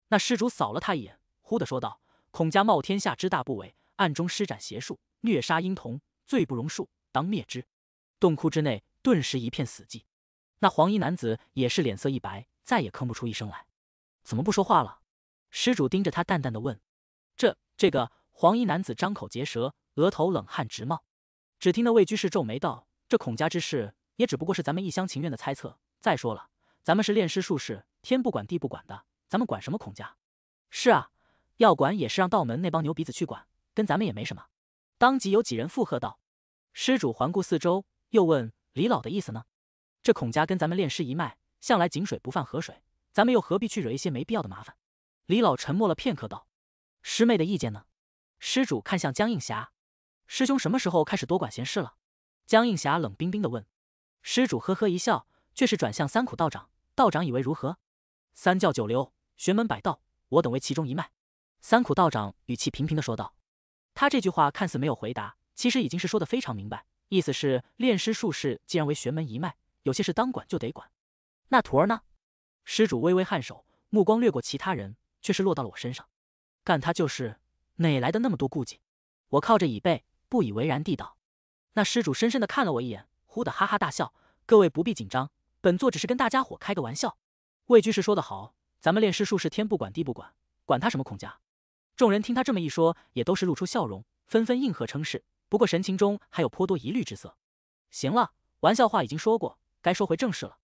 那施主扫了他一眼。忽地说道：“孔家冒天下之大不韪，暗中施展邪术，虐杀婴童，罪不容恕，当灭之。”洞窟之内顿时一片死寂。那黄衣男子也是脸色一白，再也吭不出一声来。怎么不说话了？施主盯着他，淡淡的问：“这……这个……”黄衣男子张口结舌，额头冷汗直冒。只听那魏居士皱眉道：“这孔家之事，也只不过是咱们一厢情愿的猜测。再说了，咱们是炼尸术士，天不管地不管的，咱们管什么孔家？”是啊。要管也是让道门那帮牛鼻子去管，跟咱们也没什么。当即有几人附和道：“施主环顾四周，又问李老的意思呢？这孔家跟咱们炼尸一脉，向来井水不犯河水，咱们又何必去惹一些没必要的麻烦？”李老沉默了片刻，道：“师妹的意见呢？”施主看向江映霞，师兄什么时候开始多管闲事了？江映霞冷冰冰的问。施主呵呵一笑，却是转向三苦道长：“道长以为如何？”三教九流，玄门百道，我等为其中一脉。三苦道长语气平平的说道：“他这句话看似没有回答，其实已经是说的非常明白，意思是炼师术士既然为玄门一脉，有些事当管就得管。那徒儿呢？”施主微微颔首，目光掠过其他人，却是落到了我身上。“干他就是，哪来的那么多顾忌？”我靠着椅背，不以为然地道。那施主深深的看了我一眼，忽的哈哈大笑：“各位不必紧张，本座只是跟大家伙开个玩笑。”魏居士说得好：“咱们炼师术士天不管地不管，管他什么孔家。”众人听他这么一说，也都是露出笑容，纷纷应和称是。不过神情中还有颇多疑虑之色。行了，玩笑话已经说过，该说回正事了。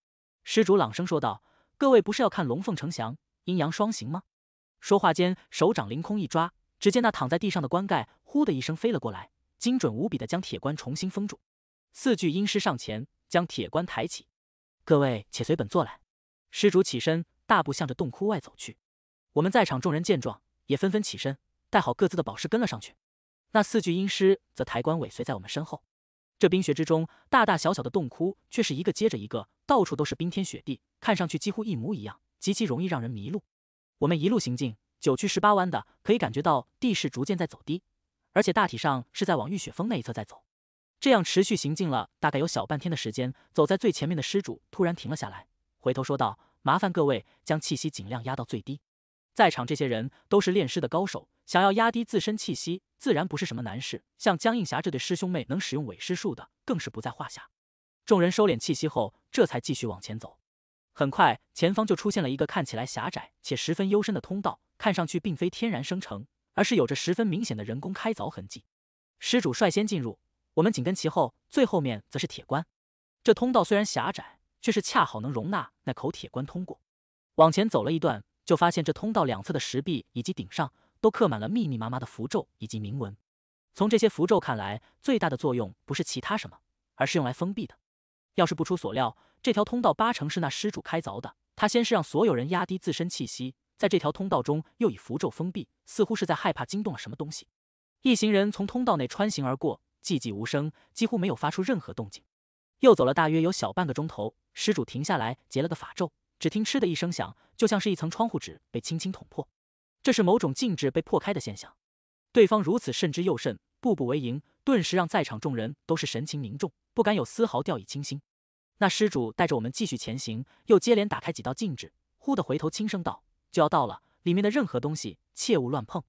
施主朗声说道：“各位不是要看龙凤呈祥，阴阳双行吗？”说话间，手掌凌空一抓，只见那躺在地上的棺盖“呼”的一声飞了过来，精准无比的将铁棺重新封住。四具阴尸上前将铁棺抬起。各位且随本座来。施主起身，大步向着洞窟外走去。我们在场众人见状。也纷纷起身，带好各自的宝石，跟了上去。那四具阴尸则抬棺尾随在我们身后。这冰雪之中，大大小小的洞窟却是一个接着一个，到处都是冰天雪地，看上去几乎一模一样，极其容易让人迷路。我们一路行进，九曲十八弯的，可以感觉到地势逐渐在走低，而且大体上是在往玉雪峰那一侧在走。这样持续行进了大概有小半天的时间，走在最前面的施主突然停了下来，回头说道：“麻烦各位将气息尽量压到最低。”在场这些人都是炼师的高手，想要压低自身气息，自然不是什么难事。像江映霞这对师兄妹能使用伪师术的，更是不在话下。众人收敛气息后，这才继续往前走。很快，前方就出现了一个看起来狭窄且十分幽深的通道，看上去并非天然生成，而是有着十分明显的人工开凿痕迹。施主率先进入，我们紧跟其后，最后面则是铁棺。这通道虽然狭窄，却是恰好能容纳那口铁棺通过。往前走了一段。就发现这通道两侧的石壁以及顶上都刻满了密密麻麻的符咒以及铭文。从这些符咒看来，最大的作用不是其他什么，而是用来封闭的。要是不出所料，这条通道八成是那施主开凿的。他先是让所有人压低自身气息，在这条通道中又以符咒封闭，似乎是在害怕惊动了什么东西。一行人从通道内穿行而过，寂寂无声，几乎没有发出任何动静。又走了大约有小半个钟头，施主停下来结了个法咒，只听“嗤”的一声响。就像是一层窗户纸被轻轻捅破，这是某种禁制被破开的现象。对方如此慎之又慎，步步为营，顿时让在场众人都是神情凝重，不敢有丝毫掉以轻心。那施主带着我们继续前行，又接连打开几道禁制，忽地回头轻声道：“就要到了，里面的任何东西切勿乱碰。”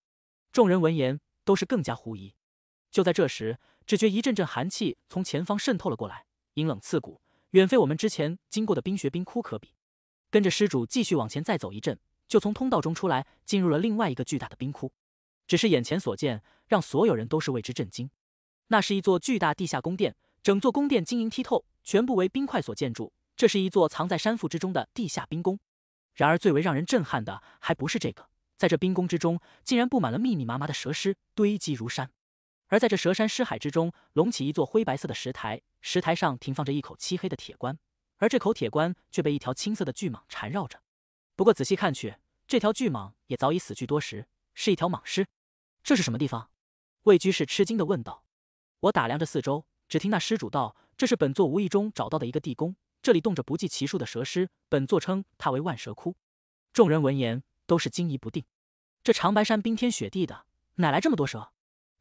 众人闻言都是更加狐疑。就在这时，只觉一阵阵寒气从前方渗透了过来，阴冷刺骨，远非我们之前经过的冰雪冰窟可比。跟着施主继续往前再走一阵，就从通道中出来，进入了另外一个巨大的冰窟。只是眼前所见，让所有人都是为之震惊。那是一座巨大地下宫殿，整座宫殿晶莹剔透，全部为冰块所建筑。这是一座藏在山腹之中的地下冰宫。然而最为让人震撼的还不是这个，在这冰宫之中，竟然布满了密密麻麻的蛇尸，堆积如山。而在这蛇山尸海之中，隆起一座灰白色的石台，石台上停放着一口漆黑的铁棺。而这口铁棺却被一条青色的巨蟒缠绕着，不过仔细看去，这条巨蟒也早已死去多时，是一条蟒尸。这是什么地方？魏居士吃惊地问道。我打量着四周，只听那施主道：“这是本座无意中找到的一个地宫，这里动着不计其数的蛇尸，本座称它为万蛇窟。”众人闻言都是惊疑不定。这长白山冰天雪地的，哪来这么多蛇？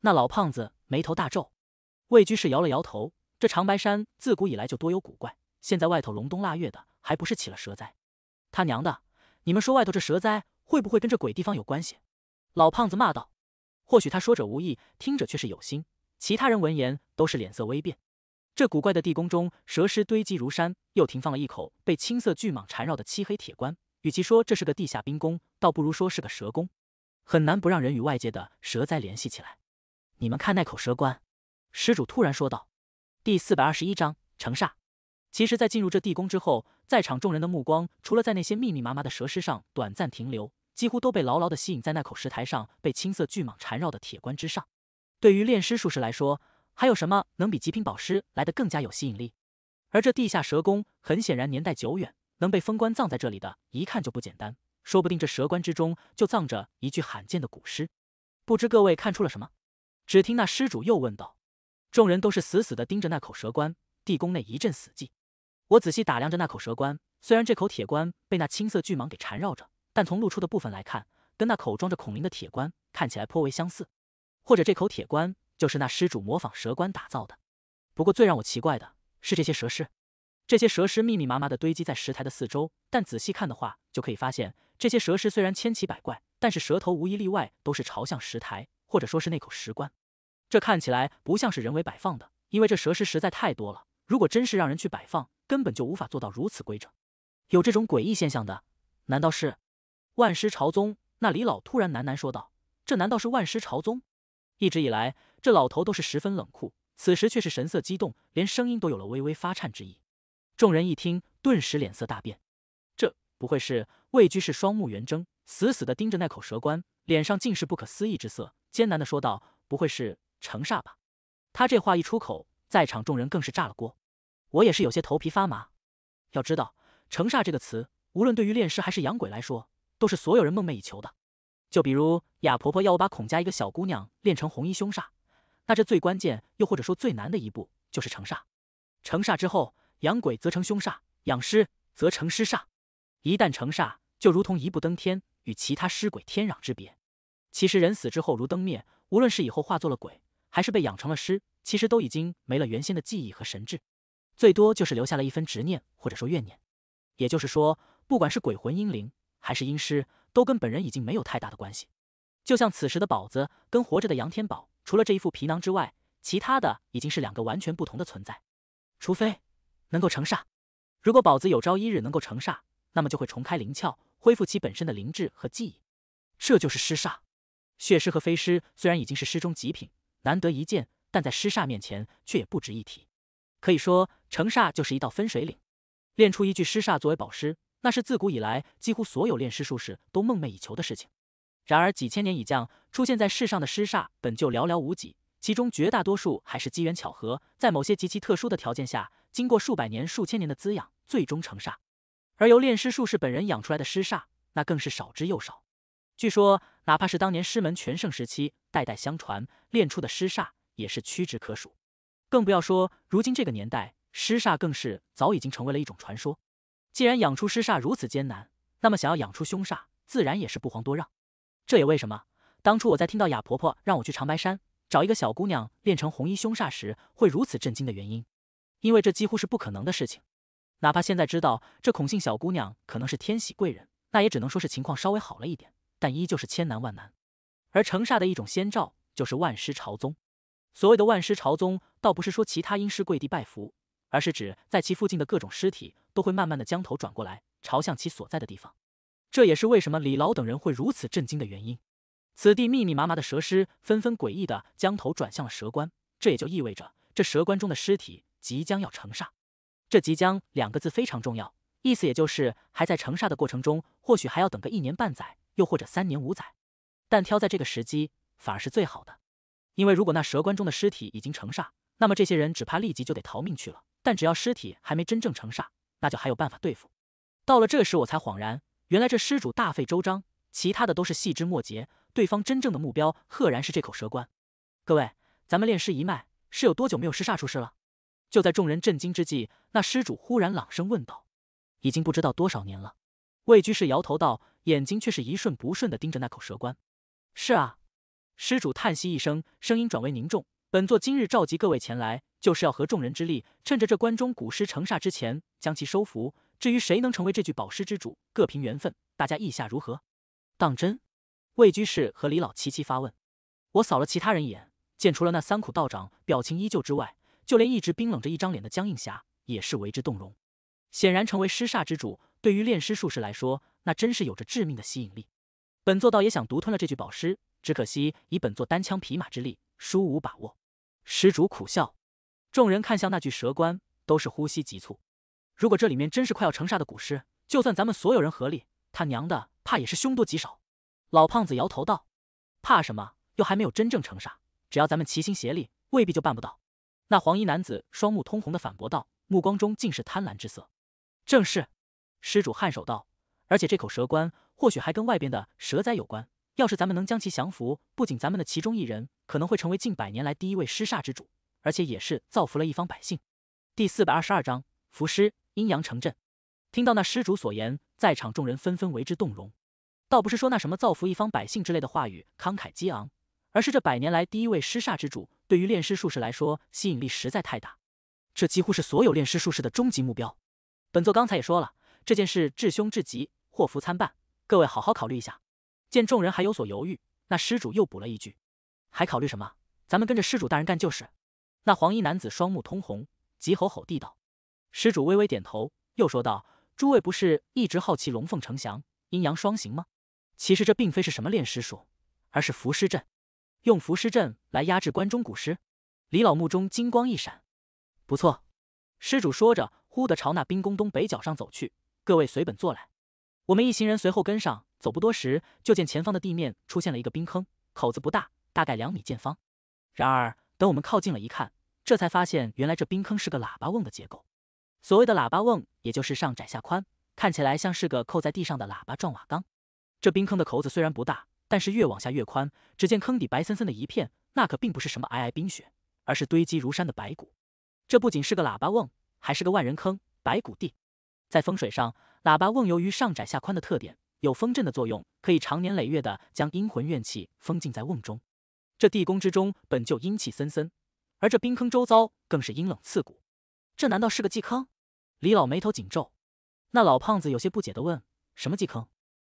那老胖子眉头大皱。魏居士摇了摇头：“这长白山自古以来就多有古怪。”现在外头隆冬腊月的，还不是起了蛇灾？他娘的！你们说外头这蛇灾会不会跟这鬼地方有关系？老胖子骂道。或许他说者无意，听者却是有心。其他人闻言都是脸色微变。这古怪的地宫中，蛇尸堆积如山，又停放了一口被青色巨蟒缠绕的漆黑铁棺。与其说这是个地下冰宫，倒不如说是个蛇宫，很难不让人与外界的蛇灾联系起来。你们看那口蛇棺，施主突然说道。第四百二十一章成煞。其实，在进入这地宫之后，在场众人的目光除了在那些密密麻麻的蛇尸上短暂停留，几乎都被牢牢地吸引在那口石台上被青色巨蟒缠绕的铁棺之上。对于炼尸术士来说，还有什么能比极品宝石来得更加有吸引力？而这地下蛇宫很显然年代久远，能被封棺葬在这里的，一看就不简单。说不定这蛇棺之中就葬着一具罕见的古尸。不知各位看出了什么？只听那施主又问道。众人都是死死地盯着那口蛇棺，地宫内一阵死寂。我仔细打量着那口蛇棺，虽然这口铁棺被那青色巨蟒给缠绕着，但从露出的部分来看，跟那口装着孔灵的铁棺看起来颇为相似，或者这口铁棺就是那施主模仿蛇棺打造的。不过最让我奇怪的是这些蛇尸，这些蛇尸密密麻麻的堆积在石台的四周，但仔细看的话，就可以发现这些蛇尸虽然千奇百怪，但是蛇头无一例外都是朝向石台，或者说是那口石棺。这看起来不像是人为摆放的，因为这蛇尸实在太多了，如果真是让人去摆放。根本就无法做到如此规整，有这种诡异现象的，难道是万师朝宗？那李老突然喃喃说道：“这难道是万师朝宗？”一直以来，这老头都是十分冷酷，此时却是神色激动，连声音都有了微微发颤之意。众人一听，顿时脸色大变。这不会是魏居士？双目圆睁，死死的盯着那口蛇棺，脸上尽是不可思议之色，艰难的说道：“不会是程煞吧？”他这话一出口，在场众人更是炸了锅。我也是有些头皮发麻，要知道“成煞”这个词，无论对于炼尸还是养鬼来说，都是所有人梦寐以求的。就比如哑婆婆要我把孔家一个小姑娘炼成红衣凶煞，那这最关键又或者说最难的一步就是成煞。成煞之后，养鬼则成凶煞，养尸则成尸煞。一旦成煞，就如同一步登天，与其他尸鬼天壤之别。其实人死之后如灯灭，无论是以后化作了鬼，还是被养成了尸，其实都已经没了原先的记忆和神智。最多就是留下了一分执念或者说怨念，也就是说，不管是鬼魂阴灵还是阴尸，都跟本人已经没有太大的关系。就像此时的宝子跟活着的杨天宝，除了这一副皮囊之外，其他的已经是两个完全不同的存在。除非能够成煞，如果宝子有朝一日能够成煞，那么就会重开灵窍，恢复其本身的灵智和记忆。这就是尸煞，血尸和飞尸虽然已经是尸中极品，难得一见，但在尸煞面前却也不值一提。可以说。成煞就是一道分水岭，练出一具尸煞作为宝尸，那是自古以来几乎所有炼尸术士都梦寐以求的事情。然而，几千年已将出现在世上的尸煞本就寥寥无几，其中绝大多数还是机缘巧合，在某些极其特殊的条件下，经过数百年、数千年的滋养，最终成煞。而由炼尸术士本人养出来的尸煞，那更是少之又少。据说，哪怕是当年师门全盛时期，代代相传炼出的尸煞也是屈指可数，更不要说如今这个年代。尸煞更是早已经成为了一种传说，既然养出尸煞如此艰难，那么想要养出凶煞自然也是不遑多让。这也为什么当初我在听到哑婆婆让我去长白山找一个小姑娘练成红衣凶煞时会如此震惊的原因，因为这几乎是不可能的事情。哪怕现在知道这孔姓小姑娘可能是天喜贵人，那也只能说是情况稍微好了一点，但依旧是千难万难。而成煞的一种先兆就是万尸朝宗。所谓的万尸朝宗，倒不是说其他阴师跪地拜佛。而是指在其附近的各种尸体都会慢慢的将头转过来，朝向其所在的地方。这也是为什么李老等人会如此震惊的原因。此地密密麻麻的蛇尸纷纷诡异的将头转向了蛇棺，这也就意味着这蛇棺中的尸体即将要成煞。这“即将”两个字非常重要，意思也就是还在成煞的过程中，或许还要等个一年半载，又或者三年五载。但挑在这个时机反而是最好的，因为如果那蛇棺中的尸体已经成煞，那么这些人只怕立即就得逃命去了。但只要尸体还没真正成煞，那就还有办法对付。到了这时，我才恍然，原来这施主大费周章，其他的都是细枝末节，对方真正的目标赫然是这口蛇棺。各位，咱们炼尸一脉是有多久没有施煞出师了？就在众人震惊之际，那施主忽然朗声问道：“已经不知道多少年了。”魏居士摇头道，眼睛却是一瞬不瞬的盯着那口蛇棺。“是啊。”施主叹息一声，声音转为凝重：“本座今日召集各位前来。”就是要合众人之力，趁着这关中古尸成煞之前将其收服。至于谁能成为这具宝尸之主，各凭缘分。大家意下如何？当真？魏居士和李老齐齐发问。我扫了其他人一眼，见除了那三苦道长表情依旧之外，就连一直冰冷着一张脸的江映霞也是为之动容。显然，成为尸煞之主对于炼尸术士来说，那真是有着致命的吸引力。本座倒也想独吞了这具宝尸，只可惜以本座单枪匹马之力，殊无把握。施主苦笑。众人看向那具蛇棺，都是呼吸急促。如果这里面真是快要成煞的古尸，就算咱们所有人合力，他娘的，怕也是凶多吉少。老胖子摇头道：“怕什么？又还没有真正成煞，只要咱们齐心协力，未必就办不到。”那黄衣男子双目通红的反驳道，目光中尽是贪婪之色：“正是。”施主颔首道：“而且这口蛇棺或许还跟外边的蛇灾有关，要是咱们能将其降服，不仅咱们的其中一人可能会成为近百年来第一位施煞之主。”而且也是造福了一方百姓。第四百二十二章：伏尸阴阳城镇。听到那施主所言，在场众人纷纷为之动容。倒不是说那什么造福一方百姓之类的话语慷慨激昂，而是这百年来第一位施煞之主，对于炼尸术士来说吸引力实在太大。这几乎是所有炼尸术士的终极目标。本座刚才也说了，这件事至凶至吉，祸福参半。各位好好考虑一下。见众人还有所犹豫，那施主又补了一句：“还考虑什么？咱们跟着施主大人干就是。”那黄衣男子双目通红，急吼吼地道：“施主微微点头，又说道：诸位不是一直好奇龙凤呈祥、阴阳双形吗？其实这并非是什么炼尸术，而是伏尸阵，用伏尸阵来压制关中古尸。李老目中金光一闪，不错。”施主说着，忽地朝那冰宫东北角上走去。各位随本坐来。我们一行人随后跟上，走不多时，就见前方的地面出现了一个冰坑，口子不大，大概两米见方。然而等我们靠近了一看，这才发现，原来这冰坑是个喇叭瓮的结构。所谓的喇叭瓮，也就是上窄下宽，看起来像是个扣在地上的喇叭状瓦缸。这冰坑的口子虽然不大，但是越往下越宽。只见坑底白森森的一片，那可并不是什么皑皑冰雪，而是堆积如山的白骨。这不仅是个喇叭瓮，还是个万人坑、白骨地。在风水上，喇叭瓮由于上窄下宽的特点，有风阵的作用，可以长年累月的将阴魂怨气封禁在瓮中。这地宫之中本就阴气森森。而这冰坑周遭更是阴冷刺骨，这难道是个祭坑？李老眉头紧皱，那老胖子有些不解的问：“什么祭坑？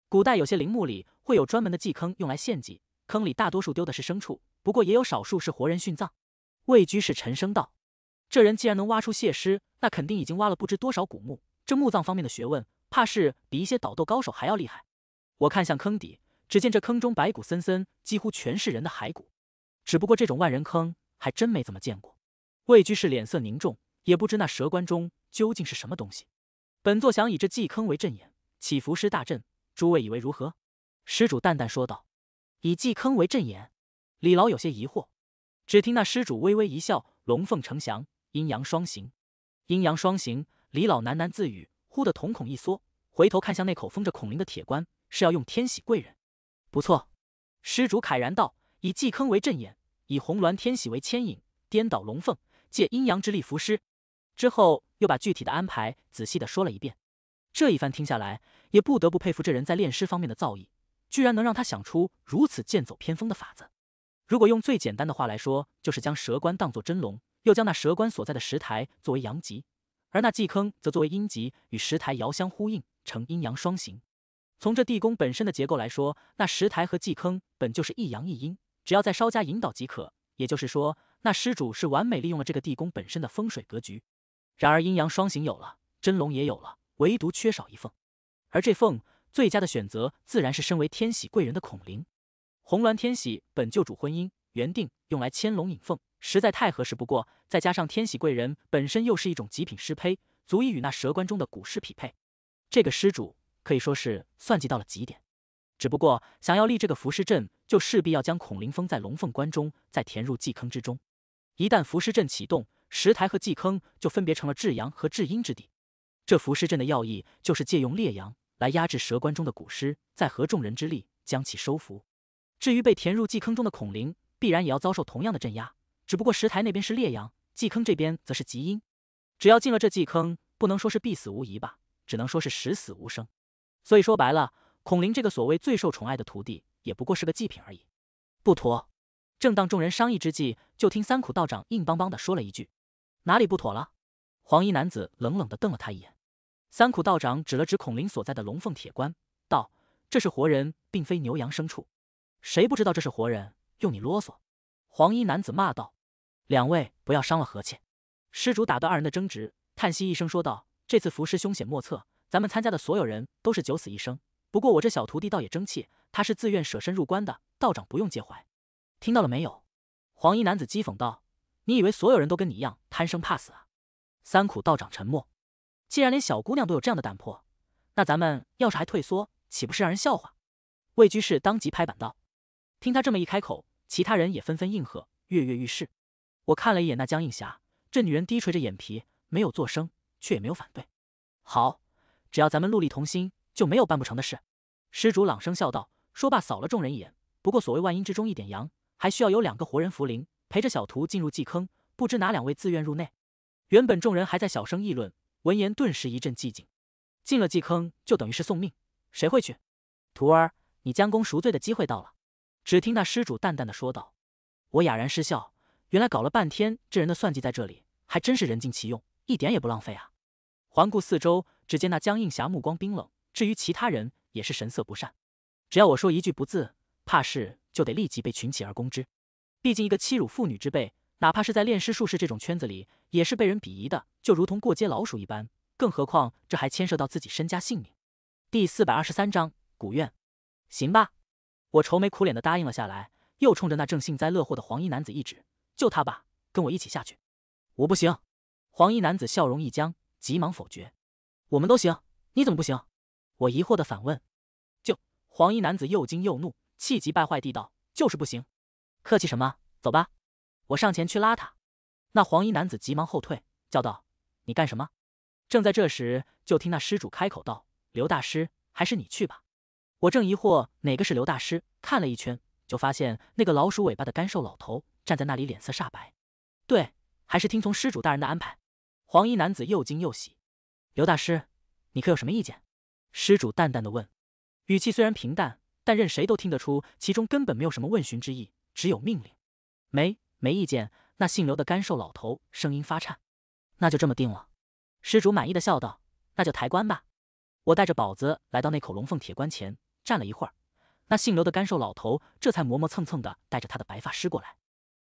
古代有些陵墓里会有专门的祭坑，用来献祭，坑里大多数丢的是牲畜，不过也有少数是活人殉葬。”魏居士沉声道：“这人既然能挖出血尸，那肯定已经挖了不知多少古墓，这墓葬方面的学问，怕是比一些倒斗高手还要厉害。”我看向坑底，只见这坑中白骨森森，几乎全是人的骸骨，只不过这种万人坑。还真没怎么见过。魏居士脸色凝重，也不知那蛇棺中究竟是什么东西。本座想以这祭坑为阵眼，祈福师大阵，诸位以为如何？施主淡淡说道：“以祭坑为阵眼。”李老有些疑惑。只听那施主微微一笑：“龙凤呈祥，阴阳双形。阴阳双形，李老喃喃自语，忽的瞳孔一缩，回头看向那口封着孔灵的铁棺，是要用天喜贵人？不错，施主慨然道：“以祭坑为阵眼。”以红鸾天喜为牵引，颠倒龙凤，借阴阳之力伏尸。之后又把具体的安排仔细的说了一遍。这一番听下来，也不得不佩服这人在炼尸方面的造诣，居然能让他想出如此剑走偏锋的法子。如果用最简单的话来说，就是将蛇棺当作真龙，又将那蛇棺所在的石台作为阳极，而那祭坑则作为阴极，与石台遥相呼应，成阴阳双形。从这地宫本身的结构来说，那石台和祭坑本就是一阳一阴。只要再稍加引导即可，也就是说，那施主是完美利用了这个地宫本身的风水格局。然而，阴阳双形有了，真龙也有了，唯独缺少一凤。而这凤最佳的选择自然是身为天喜贵人的孔灵。红鸾天喜本就主婚姻，原定用来牵龙引凤，实在太合适。不过，再加上天喜贵人本身又是一种极品尸胚，足以与那蛇棺中的古尸匹配。这个施主可以说是算计到了极点。只不过想要立这个伏尸阵，就势必要将孔灵封在龙凤棺中，再填入祭坑之中。一旦伏尸阵启动，石台和祭坑就分别成了至阳和至阴之地。这伏尸阵的要义就是借用烈阳来压制蛇棺中的古尸，再合众人之力将其收服。至于被填入祭坑中的孔灵，必然也要遭受同样的镇压。只不过石台那边是烈阳，祭坑这边则是极阴。只要进了这祭坑，不能说是必死无疑吧，只能说是十死无生。所以说白了。孔林这个所谓最受宠爱的徒弟，也不过是个祭品而已，不妥。正当众人商议之际，就听三苦道长硬邦邦的说了一句：“哪里不妥了？”黄衣男子冷冷的瞪了他一眼。三苦道长指了指孔林所在的龙凤铁棺，道：“这是活人，并非牛羊牲畜。”谁不知道这是活人？用你啰嗦！黄衣男子骂道：“两位不要伤了和气。”施主打断二人的争执，叹息一声说道：“这次服尸凶险莫测，咱们参加的所有人都是九死一生。”不过我这小徒弟倒也争气，他是自愿舍身入关的，道长不用介怀。听到了没有？黄衣男子讥讽道：“你以为所有人都跟你一样贪生怕死啊？”三苦道长沉默。既然连小姑娘都有这样的胆魄，那咱们要是还退缩，岂不是让人笑话？魏居士当即拍板道：“听他这么一开口，其他人也纷纷应和，跃跃欲试。”我看了一眼那江映霞，这女人低垂着眼皮，没有作声，却也没有反对。好，只要咱们戮力同心。就没有办不成的事。施主朗声笑道，说罢扫了众人一眼。不过所谓万阴之中一点阳，还需要有两个活人符灵陪着小徒进入祭坑。不知哪两位自愿入内？原本众人还在小声议论，闻言顿时一阵寂静。进了祭坑就等于是送命，谁会去？徒儿，你将功赎罪的机会到了。只听那施主淡淡的说道。我哑然失笑，原来搞了半天这人的算计在这里，还真是人尽其用，一点也不浪费啊！环顾四周，只见那江映霞目光冰冷。至于其他人也是神色不善，只要我说一句不字，怕是就得立即被群起而攻之。毕竟一个欺辱妇女之辈，哪怕是在炼尸术士这种圈子里，也是被人鄙夷的，就如同过街老鼠一般。更何况这还牵涉到自己身家性命。第四百二十三章古院。行吧，我愁眉苦脸的答应了下来，又冲着那正幸灾乐祸的黄衣男子一指：“救他吧，跟我一起下去。”我不行。黄衣男子笑容一僵，急忙否决：“我们都行，你怎么不行？”我疑惑的反问：“就黄衣男子又惊又怒，气急败坏地道：‘就是不行！’客气什么？走吧！”我上前去拉他，那黄衣男子急忙后退，叫道：“你干什么？”正在这时，就听那施主开口道：“刘大师，还是你去吧。”我正疑惑哪个是刘大师，看了一圈，就发现那个老鼠尾巴的干瘦老头站在那里，脸色煞白。对，还是听从施主大人的安排。黄衣男子又惊又喜：“刘大师，你可有什么意见？”施主淡淡的问，语气虽然平淡，但任谁都听得出其中根本没有什么问询之意，只有命令。没没意见。那姓刘的干瘦老头声音发颤。那就这么定了。施主满意的笑道：“那就抬棺吧。”我带着宝子来到那口龙凤铁棺前，站了一会儿，那姓刘的干瘦老头这才磨磨蹭蹭的带着他的白发师过来，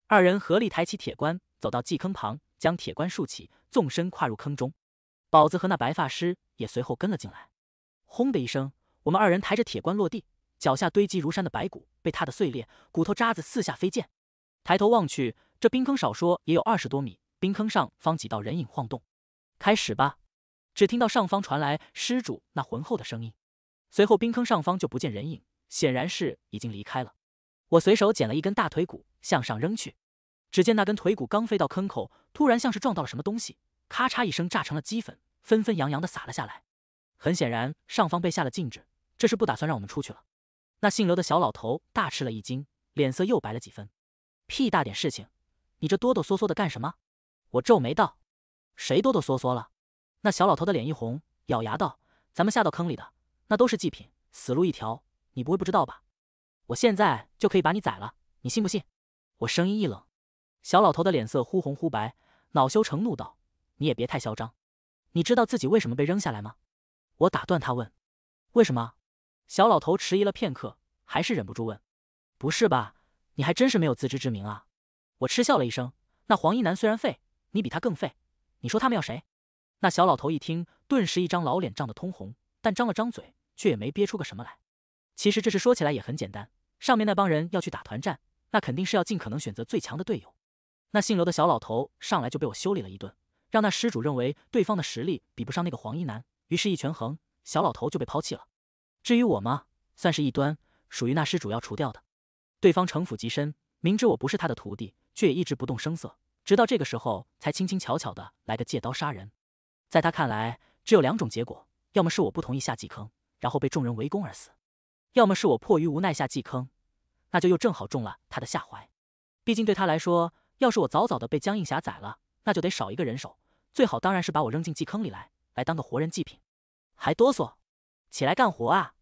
二人合力抬起铁棺，走到祭坑旁，将铁棺竖起，纵身跨入坑中。宝子和那白发师也随后跟了进来。轰的一声，我们二人抬着铁棺落地，脚下堆积如山的白骨被踏得碎裂，骨头渣子四下飞溅。抬头望去，这冰坑少说也有二十多米，冰坑上方几道人影晃动。开始吧！只听到上方传来施主那浑厚的声音，随后冰坑上方就不见人影，显然是已经离开了。我随手捡了一根大腿骨向上扔去，只见那根腿骨刚飞到坑口，突然像是撞到了什么东西，咔嚓一声炸成了齑粉，纷纷扬扬的洒了下来。很显然，上方被下了禁制，这是不打算让我们出去了。那姓刘的小老头大吃了一惊，脸色又白了几分。屁大点事情，你这哆哆嗦嗦的干什么？我皱眉道：“谁哆哆嗦嗦了？”那小老头的脸一红，咬牙道：“咱们下到坑里的那都是祭品，死路一条。你不会不知道吧？我现在就可以把你宰了，你信不信？”我声音一冷，小老头的脸色忽红忽白，恼羞成怒道：“你也别太嚣张，你知道自己为什么被扔下来吗？”我打断他问：“为什么？”小老头迟疑了片刻，还是忍不住问：“不是吧？你还真是没有自知之明啊！”我嗤笑了一声。那黄衣男虽然废，你比他更废。你说他们要谁？那小老头一听，顿时一张老脸涨得通红，但张了张嘴，却也没憋出个什么来。其实这事说起来也很简单，上面那帮人要去打团战，那肯定是要尽可能选择最强的队友。那姓刘的小老头上来就被我修理了一顿，让那施主认为对方的实力比不上那个黄衣男。于是，一权衡，小老头就被抛弃了。至于我吗，算是异端，属于那施主要除掉的。对方城府极深，明知我不是他的徒弟，却也一直不动声色，直到这个时候才轻轻巧巧的来个借刀杀人。在他看来，只有两种结果：要么是我不同意下祭坑，然后被众人围攻而死；要么是我迫于无奈下祭坑，那就又正好中了他的下怀。毕竟对他来说，要是我早早的被江映霞宰了，那就得少一个人手。最好当然是把我扔进祭坑里来。来当个活人祭品，还哆嗦，起来干活啊！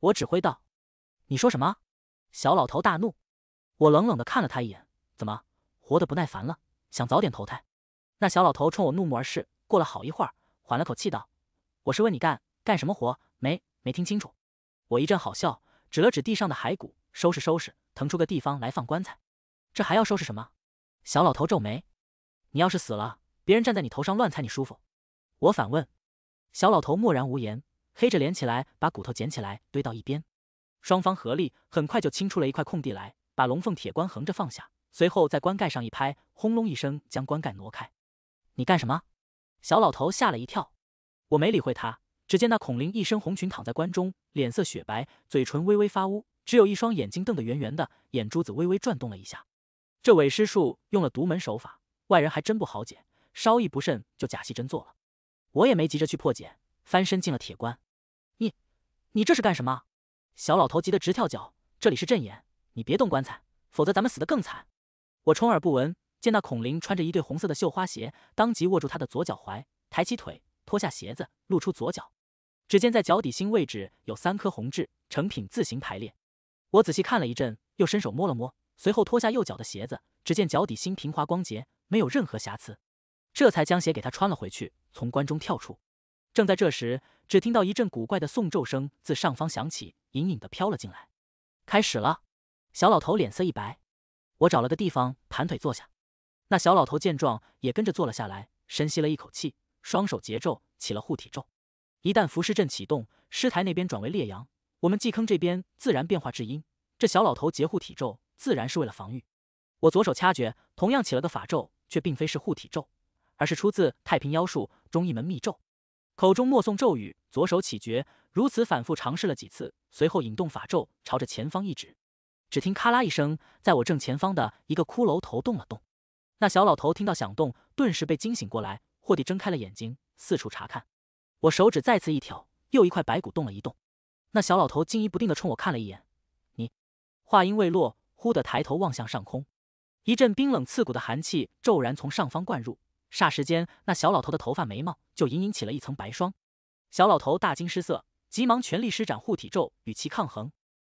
我指挥道：“你说什么？”小老头大怒。我冷冷的看了他一眼：“怎么，活得不耐烦了，想早点投胎？”那小老头冲我怒目而视。过了好一会儿，缓了口气道：“我是问你干干什么活，没没听清楚。”我一阵好笑，指了指地上的骸骨：“收拾收拾，腾出个地方来放棺材。”这还要收拾什么？小老头皱眉：“你要是死了，别人站在你头上乱踩，你舒服？”我反问，小老头默然无言，黑着脸起来把骨头捡起来堆到一边。双方合力，很快就清出了一块空地来，把龙凤铁棺横着放下，随后在棺盖上一拍，轰隆一声将棺盖挪开。你干什么？小老头吓了一跳。我没理会他，只见那孔灵一身红裙躺在棺中，脸色雪白，嘴唇微微发乌，只有一双眼睛瞪得圆圆的，眼珠子微微转动了一下。这伪尸术用了独门手法，外人还真不好解，稍一不慎就假戏真做了。我也没急着去破解，翻身进了铁棺。你，你这是干什么？小老头急得直跳脚。这里是阵眼，你别动棺材，否则咱们死得更惨。我充耳不闻，见那孔灵穿着一对红色的绣花鞋，当即握住他的左脚踝，抬起腿，脱下鞋子，露出左脚。只见在脚底心位置有三颗红痣，成品自行排列。我仔细看了一阵，又伸手摸了摸，随后脱下右脚的鞋子，只见脚底心平滑光洁，没有任何瑕疵。这才将鞋给他穿了回去。从棺中跳出。正在这时，只听到一阵古怪的诵咒声自上方响起，隐隐的飘了进来。开始了。小老头脸色一白。我找了个地方盘腿坐下。那小老头见状，也跟着坐了下来，深吸了一口气，双手结咒，起了护体咒。一旦伏尸阵启动，尸台那边转为烈阳，我们祭坑这边自然变化至阴。这小老头结护体咒，自然是为了防御。我左手掐诀，同样起了个法咒，却并非是护体咒。而是出自太平妖术中一门秘咒，口中默诵咒语，左手起诀，如此反复尝试了几次，随后引动法咒，朝着前方一指，只听咔啦一声，在我正前方的一个骷髅头动了动。那小老头听到响动，顿时被惊醒过来，霍地睁开了眼睛，四处查看。我手指再次一挑，又一块白骨动了一动。那小老头惊疑不定地冲我看了一眼，你话音未落，忽地抬头望向上空，一阵冰冷刺骨的寒气骤然从上方灌入。霎时间，那小老头的头发、眉毛就隐隐起了一层白霜。小老头大惊失色，急忙全力施展护体咒与其抗衡。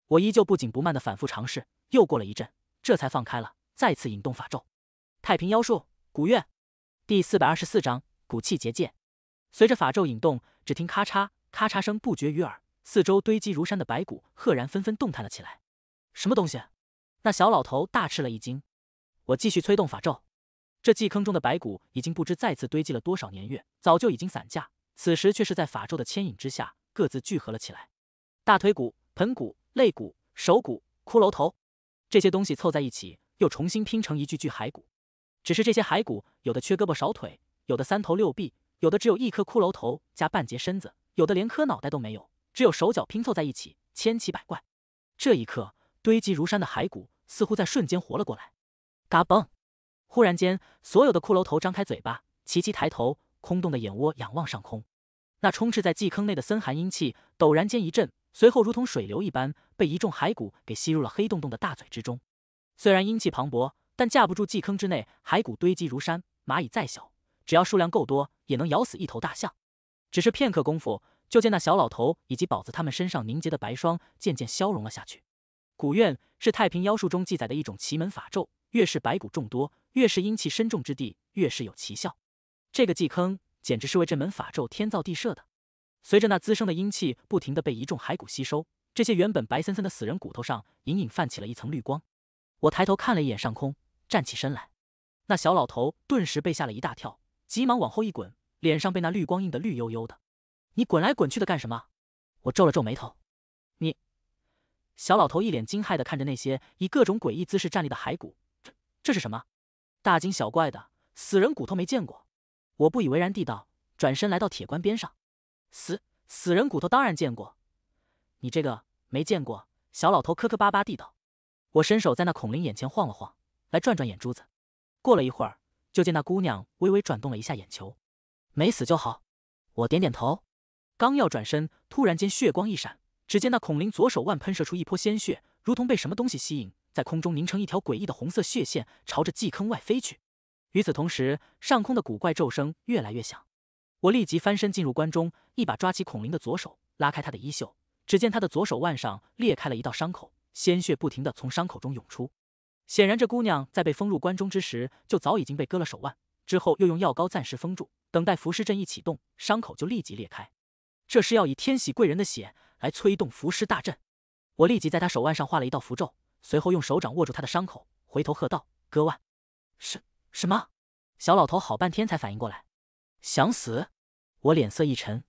我依旧不紧不慢的反复尝试，又过了一阵，这才放开了，再次引动法咒。太平妖术古月第四百二十四章骨气结界。随着法咒引动，只听咔嚓咔嚓声不绝于耳，四周堆积如山的白骨赫然纷纷动弹了起来。什么东西？那小老头大吃了一惊。我继续催动法咒。这祭坑中的白骨已经不知再次堆积了多少年月，早就已经散架。此时却是在法咒的牵引之下，各自聚合了起来。大腿骨、盆骨、肋骨、手骨、骷髅头，这些东西凑在一起，又重新拼成一具具骸骨。只是这些骸骨，有的缺胳膊少腿，有的三头六臂，有的只有一颗骷髅头加半截身子，有的连颗脑袋都没有，只有手脚拼凑在一起，千奇百怪。这一刻，堆积如山的骸骨似乎在瞬间活了过来，嘎嘣！忽然间，所有的骷髅头张开嘴巴，齐齐抬头，空洞的眼窝仰望上空。那充斥在祭坑内的森寒阴气，陡然间一震，随后如同水流一般，被一众骸骨给吸入了黑洞洞的大嘴之中。虽然阴气磅礴，但架不住祭坑之内骸骨堆积如山，蚂蚁再小，只要数量够多，也能咬死一头大象。只是片刻功夫，就见那小老头以及宝子他们身上凝结的白霜渐渐消融了下去。古怨是太平妖术中记载的一种奇门法咒，越是白骨众多。越是阴气深重之地，越是有奇效。这个祭坑简直是为这门法咒天造地设的。随着那滋生的阴气不停地被一众骸骨吸收，这些原本白森森的死人骨头上隐隐泛起了一层绿光。我抬头看了一眼上空，站起身来。那小老头顿时被吓了一大跳，急忙往后一滚，脸上被那绿光映得绿油油的。你滚来滚去的干什么？我皱了皱眉头。你……小老头一脸惊骇地看着那些以各种诡异姿势站立的骸骨，这这是什么？大惊小怪的，死人骨头没见过。我不以为然地道，转身来到铁棺边上。死死人骨头当然见过，你这个没见过。小老头磕磕巴巴地道。我伸手在那孔灵眼前晃了晃，来转转眼珠子。过了一会儿，就见那姑娘微微转动了一下眼球。没死就好。我点点头，刚要转身，突然间血光一闪，只见那孔灵左手腕喷射出一泼鲜血，如同被什么东西吸引。在空中凝成一条诡异的红色血线，朝着祭坑外飞去。与此同时，上空的古怪咒声越来越响。我立即翻身进入棺中，一把抓起孔灵的左手，拉开她的衣袖，只见她的左手腕上裂开了一道伤口，鲜血不停地从伤口中涌出。显然，这姑娘在被封入棺中之时，就早已经被割了手腕，之后又用药膏暂时封住，等待符师阵一启动，伤口就立即裂开。这是要以天喜贵人的血来催动符师大阵。我立即在她手腕上画了一道符咒。随后用手掌握住他的伤口，回头喝道：“割腕！”什什么？小老头好半天才反应过来，想死？我脸色一沉，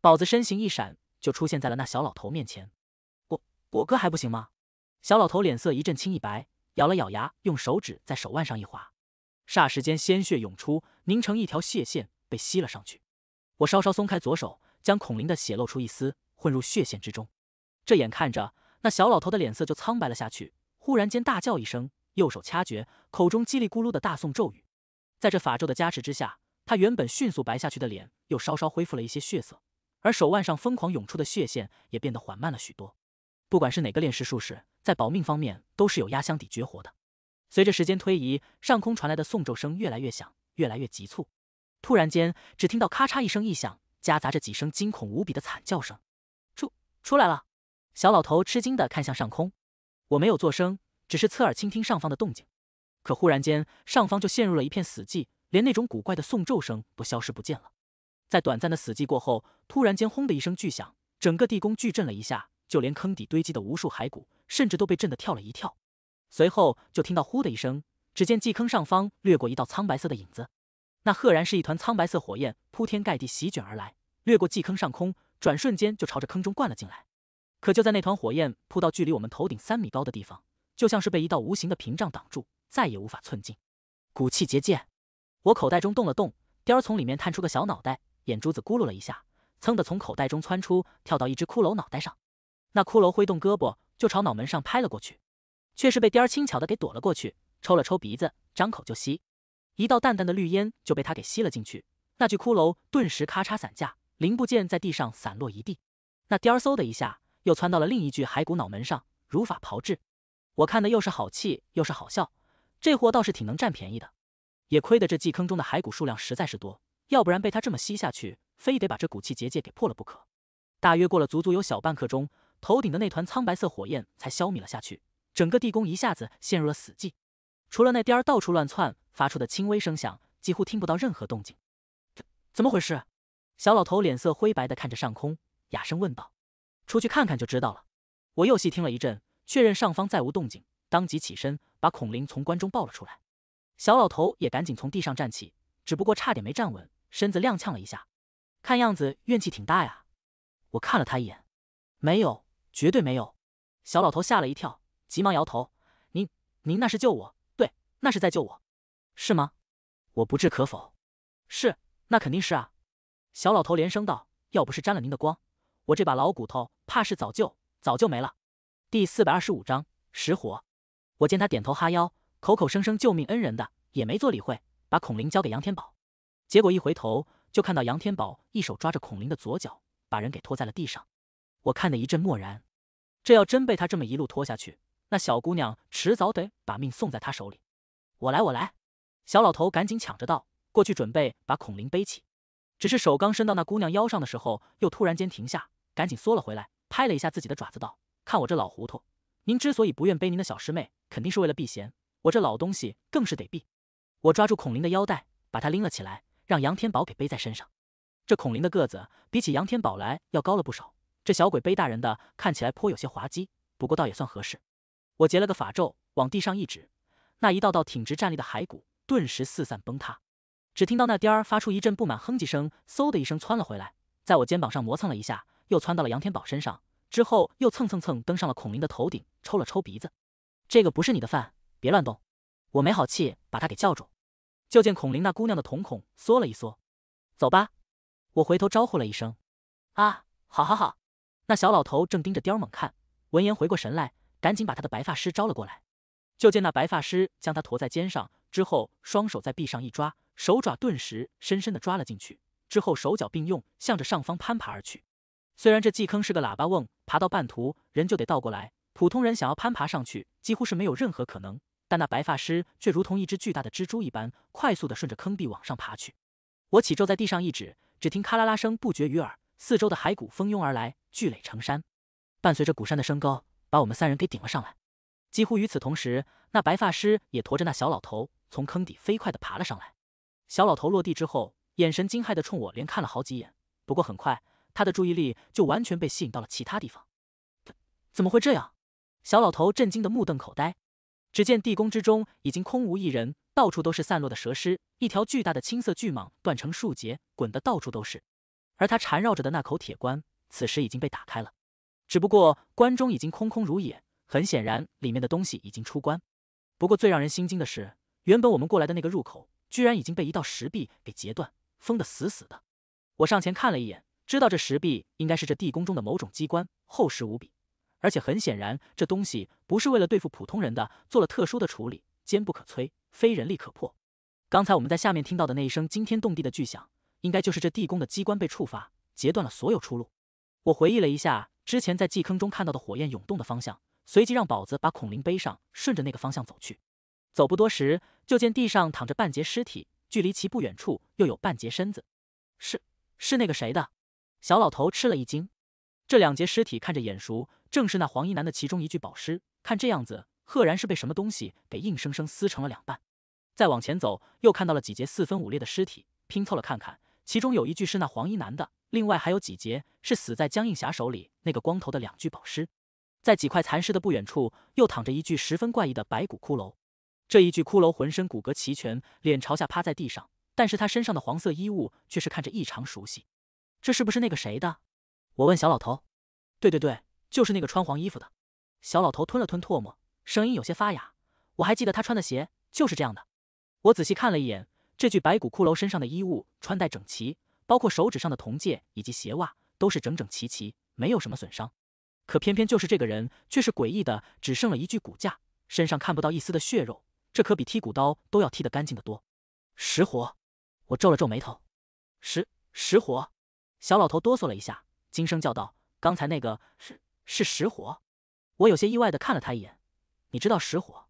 宝子身形一闪，就出现在了那小老头面前。果果哥还不行吗？小老头脸色一阵青一白，咬了咬牙，用手指在手腕上一划，霎时间鲜血涌出，凝成一条血线，被吸了上去。我稍稍松开左手，将孔林的血露出一丝，混入血线之中。这眼看着。那小老头的脸色就苍白了下去，忽然间大叫一声，右手掐诀，口中叽里咕噜的大诵咒语。在这法咒的加持之下，他原本迅速白下去的脸又稍稍恢复了一些血色，而手腕上疯狂涌出的血线也变得缓慢了许多。不管是哪个炼尸术士，在保命方面都是有压箱底绝活的。随着时间推移，上空传来的诵咒声越来越响，越来越急促。突然间，只听到咔嚓一声异响，夹杂着几声惊恐无比的惨叫声，出出来了。小老头吃惊地看向上空，我没有作声，只是侧耳倾听上方的动静。可忽然间，上方就陷入了一片死寂，连那种古怪的诵咒声都消失不见了。在短暂的死寂过后，突然间轰的一声巨响，整个地宫巨震了一下，就连坑底堆积的无数骸骨，甚至都被震得跳了一跳。随后就听到呼的一声，只见祭坑上方掠过一道苍白色的影子，那赫然是一团苍白色火焰，铺天盖地席卷而来，掠过祭坑上空，转瞬间就朝着坑中灌了进来。可就在那团火焰扑到距离我们头顶三米高的地方，就像是被一道无形的屏障挡住，再也无法寸进。骨气结界，我口袋中动了动，颠儿从里面探出个小脑袋，眼珠子咕噜了一下，噌的从口袋中窜出，跳到一只骷髅脑袋上。那骷髅挥动胳膊就朝脑门上拍了过去，却是被颠儿轻巧的给躲了过去，抽了抽鼻子，张口就吸，一道淡淡的绿烟就被他给吸了进去。那具骷髅顿时咔嚓散架，零部件在地上散落一地。那颠儿嗖的一下。又窜到了另一具骸骨脑门上，如法炮制。我看的又是好气又是好笑，这货倒是挺能占便宜的。也亏得这祭坑中的骸骨数量实在是多，要不然被他这么吸下去，非得把这骨气结界给破了不可。大约过了足足有小半刻钟，头顶的那团苍白色火焰才消弭了下去，整个地宫一下子陷入了死寂，除了那颠儿到处乱窜发出的轻微声响，几乎听不到任何动静。怎怎么回事？小老头脸色灰白的看着上空，哑声问道。出去看看就知道了。我又细听了一阵，确认上方再无动静，当即起身，把孔灵从棺中抱了出来。小老头也赶紧从地上站起，只不过差点没站稳，身子踉跄了一下。看样子怨气挺大呀。我看了他一眼，没有，绝对没有。小老头吓了一跳，急忙摇头：“您、您那是救我，对，那是在救我，是吗？”我不置可否。“是，那肯定是啊。”小老头连声道：“要不是沾了您的光。”我这把老骨头，怕是早就早就没了。第四百二十五章石火。我见他点头哈腰，口口声声救命恩人的，也没做理会，把孔灵交给杨天宝。结果一回头，就看到杨天宝一手抓着孔灵的左脚，把人给拖在了地上。我看的一阵漠然。这要真被他这么一路拖下去，那小姑娘迟早得把命送在他手里。我来，我来。小老头赶紧抢着道，过去准备把孔灵背起。只是手刚伸到那姑娘腰上的时候，又突然间停下。赶紧缩了回来，拍了一下自己的爪子，道：“看我这老糊涂！您之所以不愿背您的小师妹，肯定是为了避嫌。我这老东西更是得避。”我抓住孔灵的腰带，把他拎了起来，让杨天宝给背在身上。这孔灵的个子比起杨天宝来要高了不少，这小鬼背大人的看起来颇有些滑稽，不过倒也算合适。我结了个法咒，往地上一指，那一道道挺直站立的骸骨顿时四散崩塌。只听到那颠儿发出一阵不满哼唧声，嗖的一声窜了回来，在我肩膀上磨蹭了一下。又窜到了杨天宝身上，之后又蹭蹭蹭登上了孔林的头顶，抽了抽鼻子。这个不是你的饭，别乱动。我没好气把他给叫住。就见孔林那姑娘的瞳孔缩了一缩。走吧。我回头招呼了一声。啊，好，好，好。那小老头正盯着雕猛看，闻言回过神来，赶紧把他的白发师招了过来。就见那白发师将他驮在肩上，之后双手在臂上一抓，手爪顿时深深的抓了进去，之后手脚并用，向着上方攀爬而去。虽然这祭坑是个喇叭瓮，爬到半途人就得倒过来。普通人想要攀爬上去，几乎是没有任何可能。但那白发师却如同一只巨大的蜘蛛一般，快速的顺着坑壁往上爬去。我起皱在地上一指，只听咔啦啦声不绝于耳，四周的骸骨蜂拥而来，聚垒成山，伴随着鼓山的升高，把我们三人给顶了上来。几乎与此同时，那白发师也驮着那小老头从坑底飞快的爬了上来。小老头落地之后，眼神惊骇的冲我连看了好几眼，不过很快。他的注意力就完全被吸引到了其他地方，怎么会这样？小老头震惊的目瞪口呆。只见地宫之中已经空无一人，到处都是散落的蛇尸，一条巨大的青色巨蟒断成数节，滚得到处都是。而它缠绕着的那口铁棺，此时已经被打开了，只不过棺中已经空空如也。很显然，里面的东西已经出棺。不过最让人心惊的是，原本我们过来的那个入口，居然已经被一道石壁给截断，封得死死的。我上前看了一眼。知道这石壁应该是这地宫中的某种机关，厚实无比，而且很显然这东西不是为了对付普通人的，做了特殊的处理，坚不可摧，非人力可破。刚才我们在下面听到的那一声惊天动地的巨响，应该就是这地宫的机关被触发，截断了所有出路。我回忆了一下之前在祭坑中看到的火焰涌动的方向，随即让宝子把孔灵背上，顺着那个方向走去。走不多时，就见地上躺着半截尸体，距离其不远处又有半截身子，是是那个谁的？小老头吃了一惊，这两截尸体看着眼熟，正是那黄衣男的其中一具宝尸。看这样子，赫然是被什么东西给硬生生撕成了两半。再往前走，又看到了几节四分五裂的尸体，拼凑了看看，其中有一具是那黄衣男的，另外还有几节是死在江映霞手里那个光头的两具宝尸。在几块残尸的不远处，又躺着一具十分怪异的白骨骷髅。这一具骷髅浑身骨骼齐全，脸朝下趴在地上，但是他身上的黄色衣物却是看着异常熟悉。这是不是那个谁的？我问小老头。对对对，就是那个穿黄衣服的。小老头吞了吞唾沫，声音有些发哑。我还记得他穿的鞋就是这样的。我仔细看了一眼这具白骨骷髅身上的衣物，穿戴整齐，包括手指上的铜戒以及鞋袜，都是整整齐齐，没有什么损伤。可偏偏就是这个人，却是诡异的只剩了一具骨架，身上看不到一丝的血肉。这可比剔骨刀都要剔得干净的多。石活，我皱了皱眉头。石石活。小老头哆嗦了一下，惊声叫道：“刚才那个是是石火！”我有些意外的看了他一眼。你知道石火？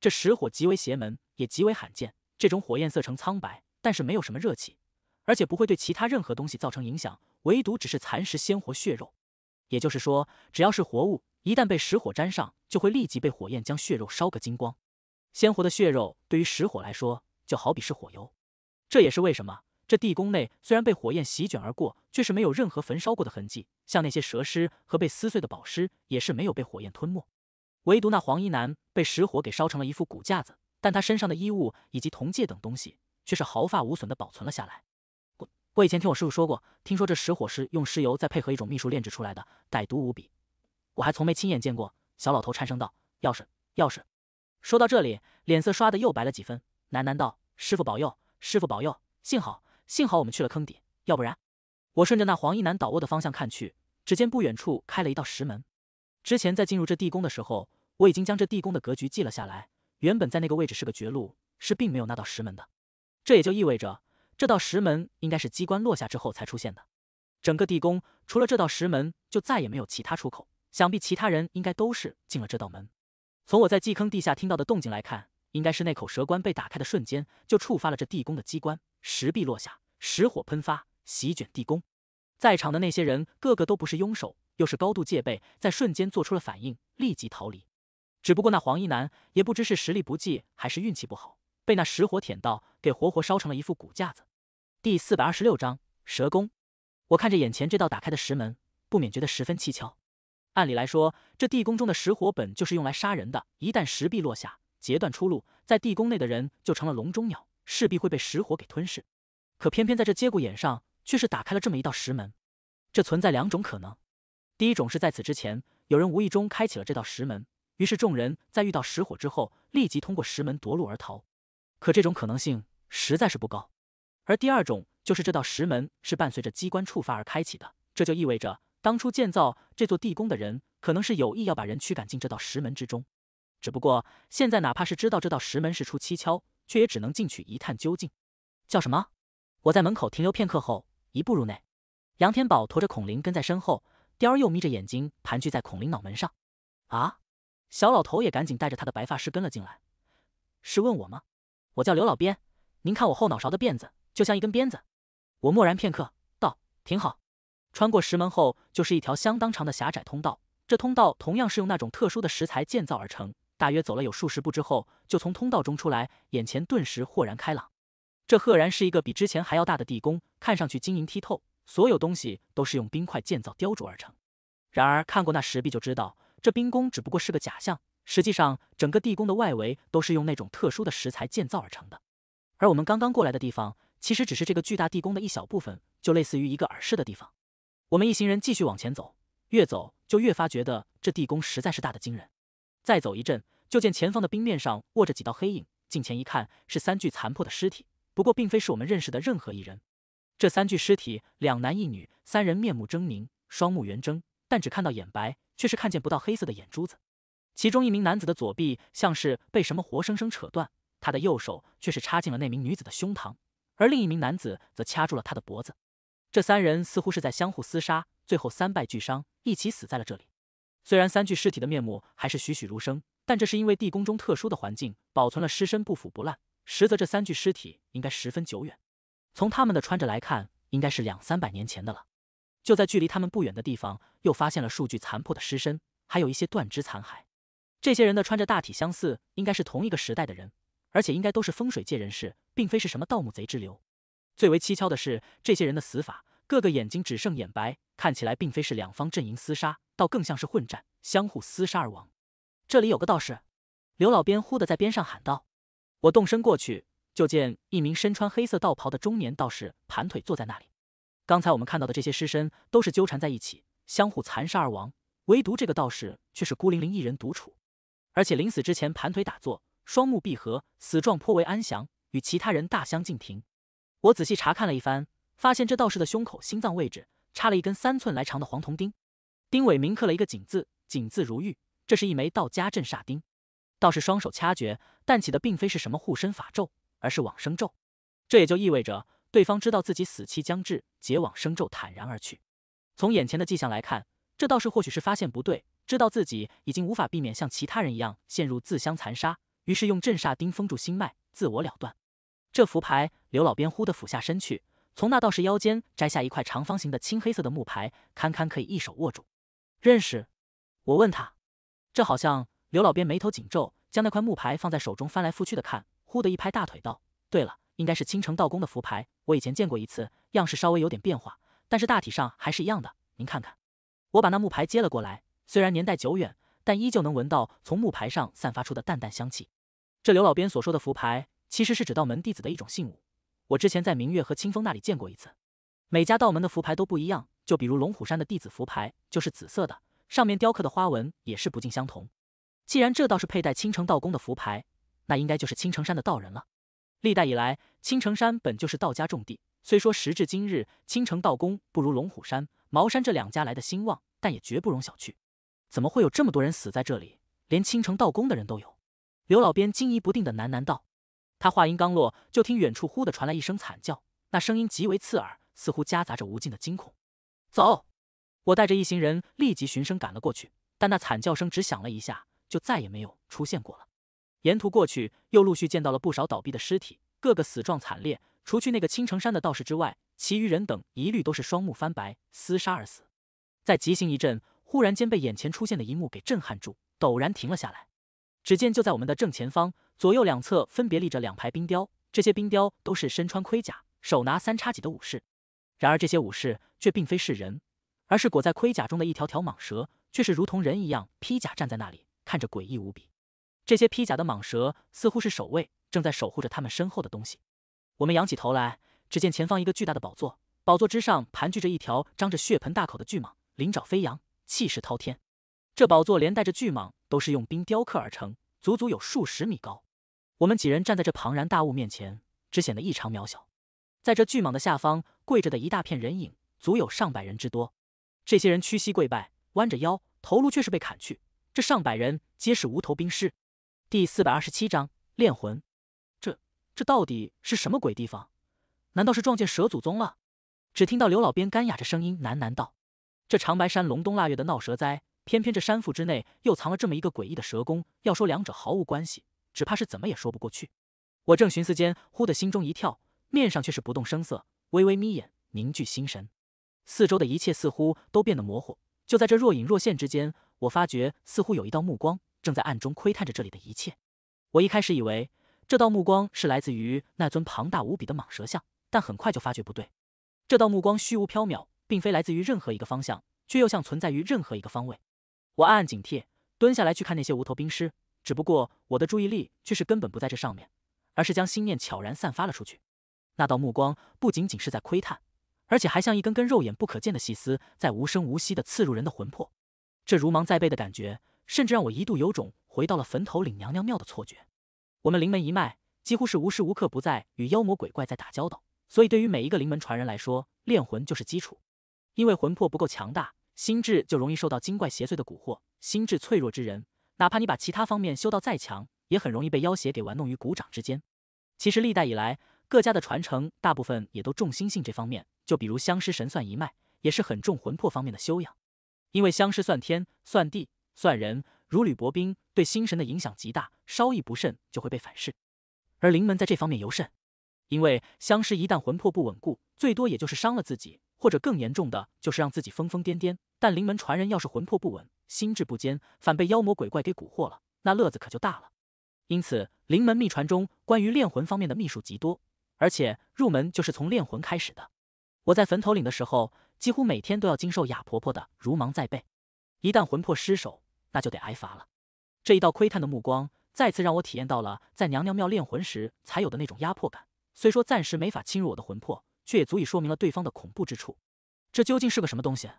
这石火极为邪门，也极为罕见。这种火焰色呈苍白，但是没有什么热气，而且不会对其他任何东西造成影响，唯独只是蚕食鲜活血肉。也就是说，只要是活物，一旦被石火沾上，就会立即被火焰将血肉烧个精光。鲜活的血肉对于石火来说，就好比是火油。这也是为什么。这地宫内虽然被火焰席卷而过，却是没有任何焚烧过的痕迹。像那些蛇尸和被撕碎的宝尸，也是没有被火焰吞没。唯独那黄衣男被石火给烧成了一副骨架子，但他身上的衣物以及铜戒等东西却是毫发无损的保存了下来。我以前听我师傅说过，听说这石火是用石油再配合一种秘术炼制出来的，歹毒无比。我还从没亲眼见过。小老头颤声道：“钥匙，钥匙。”说到这里，脸色刷的又白了几分，喃喃道：“师傅保佑，师傅保佑，幸好。”幸好我们去了坑底，要不然，我顺着那黄衣男倒卧的方向看去，只见不远处开了一道石门。之前在进入这地宫的时候，我已经将这地宫的格局记了下来。原本在那个位置是个绝路，是并没有那道石门的。这也就意味着，这道石门应该是机关落下之后才出现的。整个地宫除了这道石门，就再也没有其他出口。想必其他人应该都是进了这道门。从我在祭坑地下听到的动静来看，应该是那口蛇棺被打开的瞬间，就触发了这地宫的机关。石壁落下，石火喷发，席卷地宫。在场的那些人个个都不是庸手，又是高度戒备，在瞬间做出了反应，立即逃离。只不过那黄衣男也不知是实力不济，还是运气不好，被那石火舔到，给活活烧成了一副骨架子。第四百二十六章蛇宫。我看着眼前这道打开的石门，不免觉得十分蹊跷。按理来说，这地宫中的石火本就是用来杀人的，一旦石壁落下，截断出路，在地宫内的人就成了笼中鸟。势必会被石火给吞噬，可偏偏在这节骨眼上，却是打开了这么一道石门。这存在两种可能：第一种是在此之前有人无意中开启了这道石门，于是众人在遇到石火之后，立即通过石门夺路而逃。可这种可能性实在是不高。而第二种就是这道石门是伴随着机关触发而开启的，这就意味着当初建造这座地宫的人可能是有意要把人驱赶进这道石门之中。只不过现在哪怕是知道这道石门是出蹊跷。却也只能进去一探究竟。叫什么？我在门口停留片刻后，一步入内。杨天宝驮着孔灵跟在身后，雕儿又眯着眼睛盘踞在孔灵脑门上。啊！小老头也赶紧带着他的白发师跟了进来。是问我吗？我叫刘老鞭，您看我后脑勺的辫子就像一根鞭子。我默然片刻，道：挺好。穿过石门后，就是一条相当长的狭窄通道。这通道同样是用那种特殊的石材建造而成。大约走了有数十步之后，就从通道中出来，眼前顿时豁然开朗。这赫然是一个比之前还要大的地宫，看上去晶莹剔透，所有东西都是用冰块建造、雕琢而成。然而看过那石壁就知道，这冰宫只不过是个假象，实际上整个地宫的外围都是用那种特殊的石材建造而成的。而我们刚刚过来的地方，其实只是这个巨大地宫的一小部分，就类似于一个耳室的地方。我们一行人继续往前走，越走就越发觉得这地宫实在是大的惊人。再走一阵，就见前方的冰面上卧着几道黑影，近前一看，是三具残破的尸体。不过，并非是我们认识的任何一人。这三具尸体，两男一女，三人面目狰狞，双目圆睁，但只看到眼白，却是看见不到黑色的眼珠子。其中一名男子的左臂像是被什么活生生扯断，他的右手却是插进了那名女子的胸膛，而另一名男子则掐住了他的脖子。这三人似乎是在相互厮杀，最后三败俱伤，一起死在了这里。虽然三具尸体的面目还是栩栩如生，但这是因为地宫中特殊的环境保存了尸身不腐不烂。实则这三具尸体应该十分久远，从他们的穿着来看，应该是两三百年前的了。就在距离他们不远的地方，又发现了数具残破的尸身，还有一些断肢残骸。这些人的穿着大体相似，应该是同一个时代的人，而且应该都是风水界人士，并非是什么盗墓贼之流。最为蹊跷的是这些人的死法。各个眼睛只剩眼白，看起来并非是两方阵营厮杀，倒更像是混战，相互厮杀而亡。这里有个道士，刘老边忽的在边上喊道：“我动身过去，就见一名身穿黑色道袍的中年道士盘腿坐在那里。刚才我们看到的这些尸身都是纠缠在一起，相互残杀而亡，唯独这个道士却是孤零零一人独处，而且临死之前盘腿打坐，双目闭合，死状颇为安详，与其他人大相径庭。我仔细查看了一番。”发现这道士的胸口心脏位置插了一根三寸来长的黄铜钉，钉尾铭刻了一个“井”字，井字如玉，这是一枚道家镇煞钉。道士双手掐诀，但起的并非是什么护身法咒，而是往生咒。这也就意味着对方知道自己死期将至，结往生咒坦然而去。从眼前的迹象来看，这道士或许是发现不对，知道自己已经无法避免像其他人一样陷入自相残杀，于是用镇煞钉封住心脉，自我了断。这符牌，刘老边忽地俯下身去。从那道士腰间摘下一块长方形的青黑色的木牌，堪堪可以一手握住。认识？我问他。这好像刘老边眉头紧皱，将那块木牌放在手中翻来覆去的看，忽地一拍大腿道：“对了，应该是青城道公的符牌。我以前见过一次，样式稍微有点变化，但是大体上还是一样的。您看看。”我把那木牌接了过来，虽然年代久远，但依旧能闻到从木牌上散发出的淡淡香气。这刘老边所说的符牌，其实是指道门弟子的一种信物。我之前在明月和清风那里见过一次，每家道门的符牌都不一样。就比如龙虎山的弟子符牌就是紫色的，上面雕刻的花纹也是不尽相同。既然这倒是佩戴青城道宫的符牌，那应该就是青城山的道人了。历代以来，青城山本就是道家重地。虽说时至今日，青城道宫不如龙虎山、茅山这两家来的兴旺，但也绝不容小觑。怎么会有这么多人死在这里？连青城道宫的人都有？刘老边惊疑不定的喃喃道。他话音刚落，就听远处忽地传来一声惨叫，那声音极为刺耳，似乎夹杂着无尽的惊恐。走！我带着一行人立即循声赶了过去，但那惨叫声只响了一下，就再也没有出现过了。沿途过去，又陆续见到了不少倒闭的尸体，个个死状惨烈。除去那个青城山的道士之外，其余人等一律都是双目翻白，厮杀而死。在急行一阵，忽然间被眼前出现的一幕给震撼住，陡然停了下来。只见就在我们的正前方。左右两侧分别立着两排冰雕，这些冰雕都是身穿盔甲、手拿三叉戟的武士。然而，这些武士却并非是人，而是裹在盔甲中的一条条蟒蛇，却是如同人一样披甲站在那里，看着诡异无比。这些披甲的蟒蛇似乎是守卫，正在守护着他们身后的东西。我们仰起头来，只见前方一个巨大的宝座，宝座之上盘踞着一条张着血盆大口的巨蟒，鳞爪飞扬，气势滔天。这宝座连带着巨蟒都是用冰雕刻而成。足足有数十米高，我们几人站在这庞然大物面前，只显得异常渺小。在这巨蟒的下方跪着的一大片人影，足有上百人之多。这些人屈膝跪拜，弯着腰，头颅却是被砍去。这上百人皆是无头兵尸。第四百二十七章炼魂。这这到底是什么鬼地方？难道是撞见蛇祖宗了？只听到刘老边干哑着声音喃喃道：“这长白山隆冬腊月的闹蛇灾。”偏偏这山腹之内又藏了这么一个诡异的蛇宫，要说两者毫无关系，只怕是怎么也说不过去。我正寻思间，忽得心中一跳，面上却是不动声色，微微眯眼，凝聚心神。四周的一切似乎都变得模糊。就在这若隐若现之间，我发觉似乎有一道目光正在暗中窥探着这里的一切。我一开始以为这道目光是来自于那尊庞大无比的蟒蛇像，但很快就发觉不对。这道目光虚无缥缈，并非来自于任何一个方向，却又像存在于任何一个方位。我暗暗警惕，蹲下来去看那些无头兵尸。只不过我的注意力却是根本不在这上面，而是将心念悄然散发了出去。那道目光不仅仅是在窥探，而且还像一根根肉眼不可见的细丝，在无声无息地刺入人的魂魄。这如芒在背的感觉，甚至让我一度有种回到了坟头岭娘娘庙的错觉。我们灵门一脉几乎是无时无刻不在与妖魔鬼怪在打交道，所以对于每一个灵门传人来说，炼魂就是基础，因为魂魄不够强大。心智就容易受到精怪邪祟的蛊惑，心智脆弱之人，哪怕你把其他方面修到再强，也很容易被妖邪给玩弄于股掌之间。其实历代以来，各家的传承大部分也都重心性这方面，就比如相师神算一脉，也是很重魂魄方面的修养。因为相师算天、算地、算人，如履薄冰，对心神的影响极大，稍一不慎就会被反噬。而灵门在这方面尤甚，因为相师一旦魂魄不稳固，最多也就是伤了自己。或者更严重的就是让自己疯疯癫癫。但灵门传人要是魂魄不稳、心智不坚，反被妖魔鬼怪给蛊惑了，那乐子可就大了。因此，灵门秘传中关于炼魂方面的秘术极多，而且入门就是从炼魂开始的。我在坟头岭的时候，几乎每天都要经受哑婆婆的如芒在背。一旦魂魄失守，那就得挨罚了。这一道窥探的目光，再次让我体验到了在娘娘庙炼魂时才有的那种压迫感。虽说暂时没法侵入我的魂魄。却也足以说明了对方的恐怖之处。这究竟是个什么东西？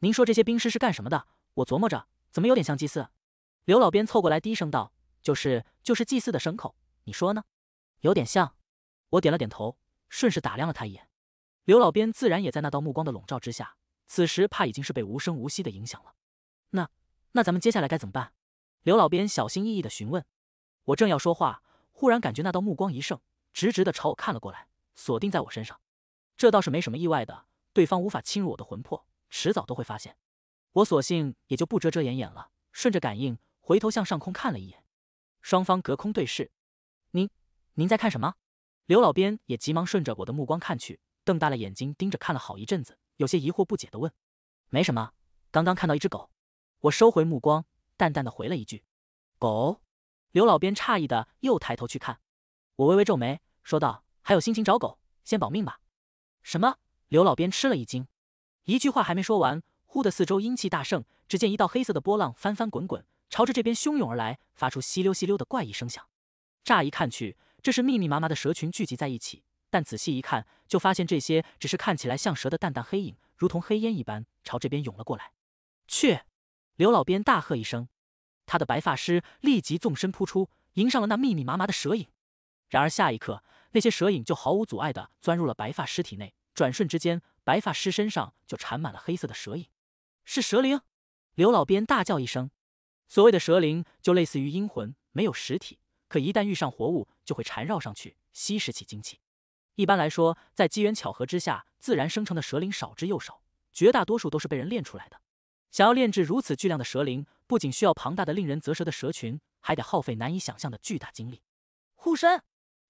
您说这些兵尸是干什么的？我琢磨着，怎么有点像祭祀。刘老边凑过来低声道：“就是，就是祭祀的牲口。”你说呢？有点像。我点了点头，顺势打量了他一眼。刘老边自然也在那道目光的笼罩之下，此时怕已经是被无声无息的影响了。那，那咱们接下来该怎么办？刘老边小心翼翼的询问。我正要说话，忽然感觉那道目光一盛，直直的朝我看了过来，锁定在我身上。这倒是没什么意外的，对方无法侵入我的魂魄，迟早都会发现。我索性也就不遮遮掩掩了，顺着感应回头向上空看了一眼。双方隔空对视，您您在看什么？刘老边也急忙顺着我的目光看去，瞪大了眼睛盯着看了好一阵子，有些疑惑不解的问：“没什么，刚刚看到一只狗。”我收回目光，淡淡的回了一句：“狗。”刘老边诧异的又抬头去看，我微微皱眉，说道：“还有心情找狗，先保命吧。”什么？刘老边吃了一惊，一句话还没说完，忽的四周阴气大盛，只见一道黑色的波浪翻翻滚滚，朝着这边汹涌而来，发出稀溜稀溜的怪异声响。乍一看去，这是密密麻麻的蛇群聚集在一起，但仔细一看，就发现这些只是看起来像蛇的淡淡黑影，如同黑烟一般朝这边涌了过来。去！刘老边大喝一声，他的白发师立即纵身扑出，迎上了那密密麻麻的蛇影。然而下一刻，那些蛇影就毫无阻碍的钻入了白发尸体内。转瞬之间，白发师身上就缠满了黑色的蛇影。是蛇灵！刘老边大叫一声。所谓的蛇灵，就类似于阴魂，没有实体，可一旦遇上活物，就会缠绕上去，吸食起精气。一般来说，在机缘巧合之下，自然生成的蛇灵少之又少，绝大多数都是被人炼出来的。想要炼制如此巨量的蛇灵，不仅需要庞大的、令人啧舌的蛇群，还得耗费难以想象的巨大精力。护身！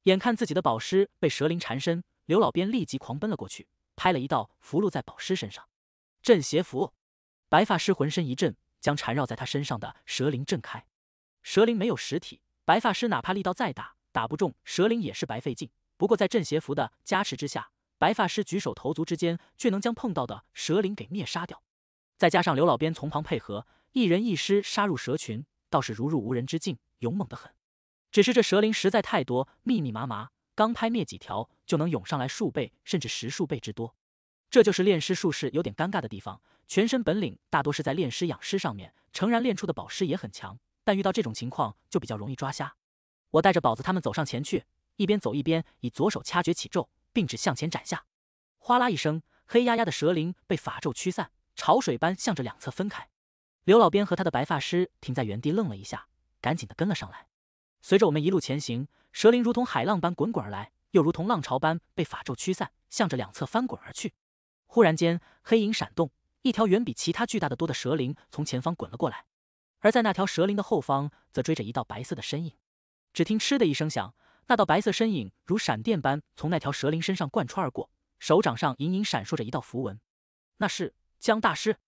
眼看自己的宝师被蛇灵缠身。刘老边立即狂奔了过去，拍了一道符箓在宝师身上，镇邪符。白发师浑身一震，将缠绕在他身上的蛇灵震开。蛇灵没有实体，白发师哪怕力道再大，打不中蛇灵也是白费劲。不过在镇邪符的加持之下，白发师举手投足之间却能将碰到的蛇灵给灭杀掉。再加上刘老边从旁配合，一人一师杀入蛇群，倒是如入无人之境，勇猛得很。只是这蛇灵实在太多，密密麻麻。刚拍灭几条，就能涌上来数倍甚至十数倍之多。这就是炼尸术士有点尴尬的地方，全身本领大多是在炼尸养尸上面。诚然，炼出的宝尸也很强，但遇到这种情况就比较容易抓瞎。我带着宝子他们走上前去，一边走一边以左手掐诀起咒，并指向前斩下。哗啦一声，黑压压的蛇灵被法咒驱散，潮水般向着两侧分开。刘老边和他的白发师停在原地愣了一下，赶紧的跟了上来。随着我们一路前行。蛇灵如同海浪般滚滚而来，又如同浪潮般被法咒驱散，向着两侧翻滚而去。忽然间，黑影闪动，一条远比其他巨大的多的蛇灵从前方滚了过来，而在那条蛇灵的后方，则追着一道白色的身影。只听嗤的一声响，那道白色身影如闪电般从那条蛇灵身上贯穿而过，手掌上隐隐闪烁着一道符文。那是江大师，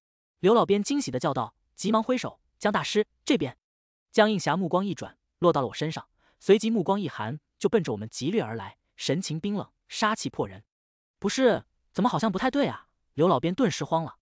刘老边惊喜的叫道，急忙挥手：“江大师这边。”江映霞目光一转，落到了我身上。随即目光一寒，就奔着我们急掠而来，神情冰冷，杀气迫人。不是，怎么好像不太对啊？刘老边顿时慌了。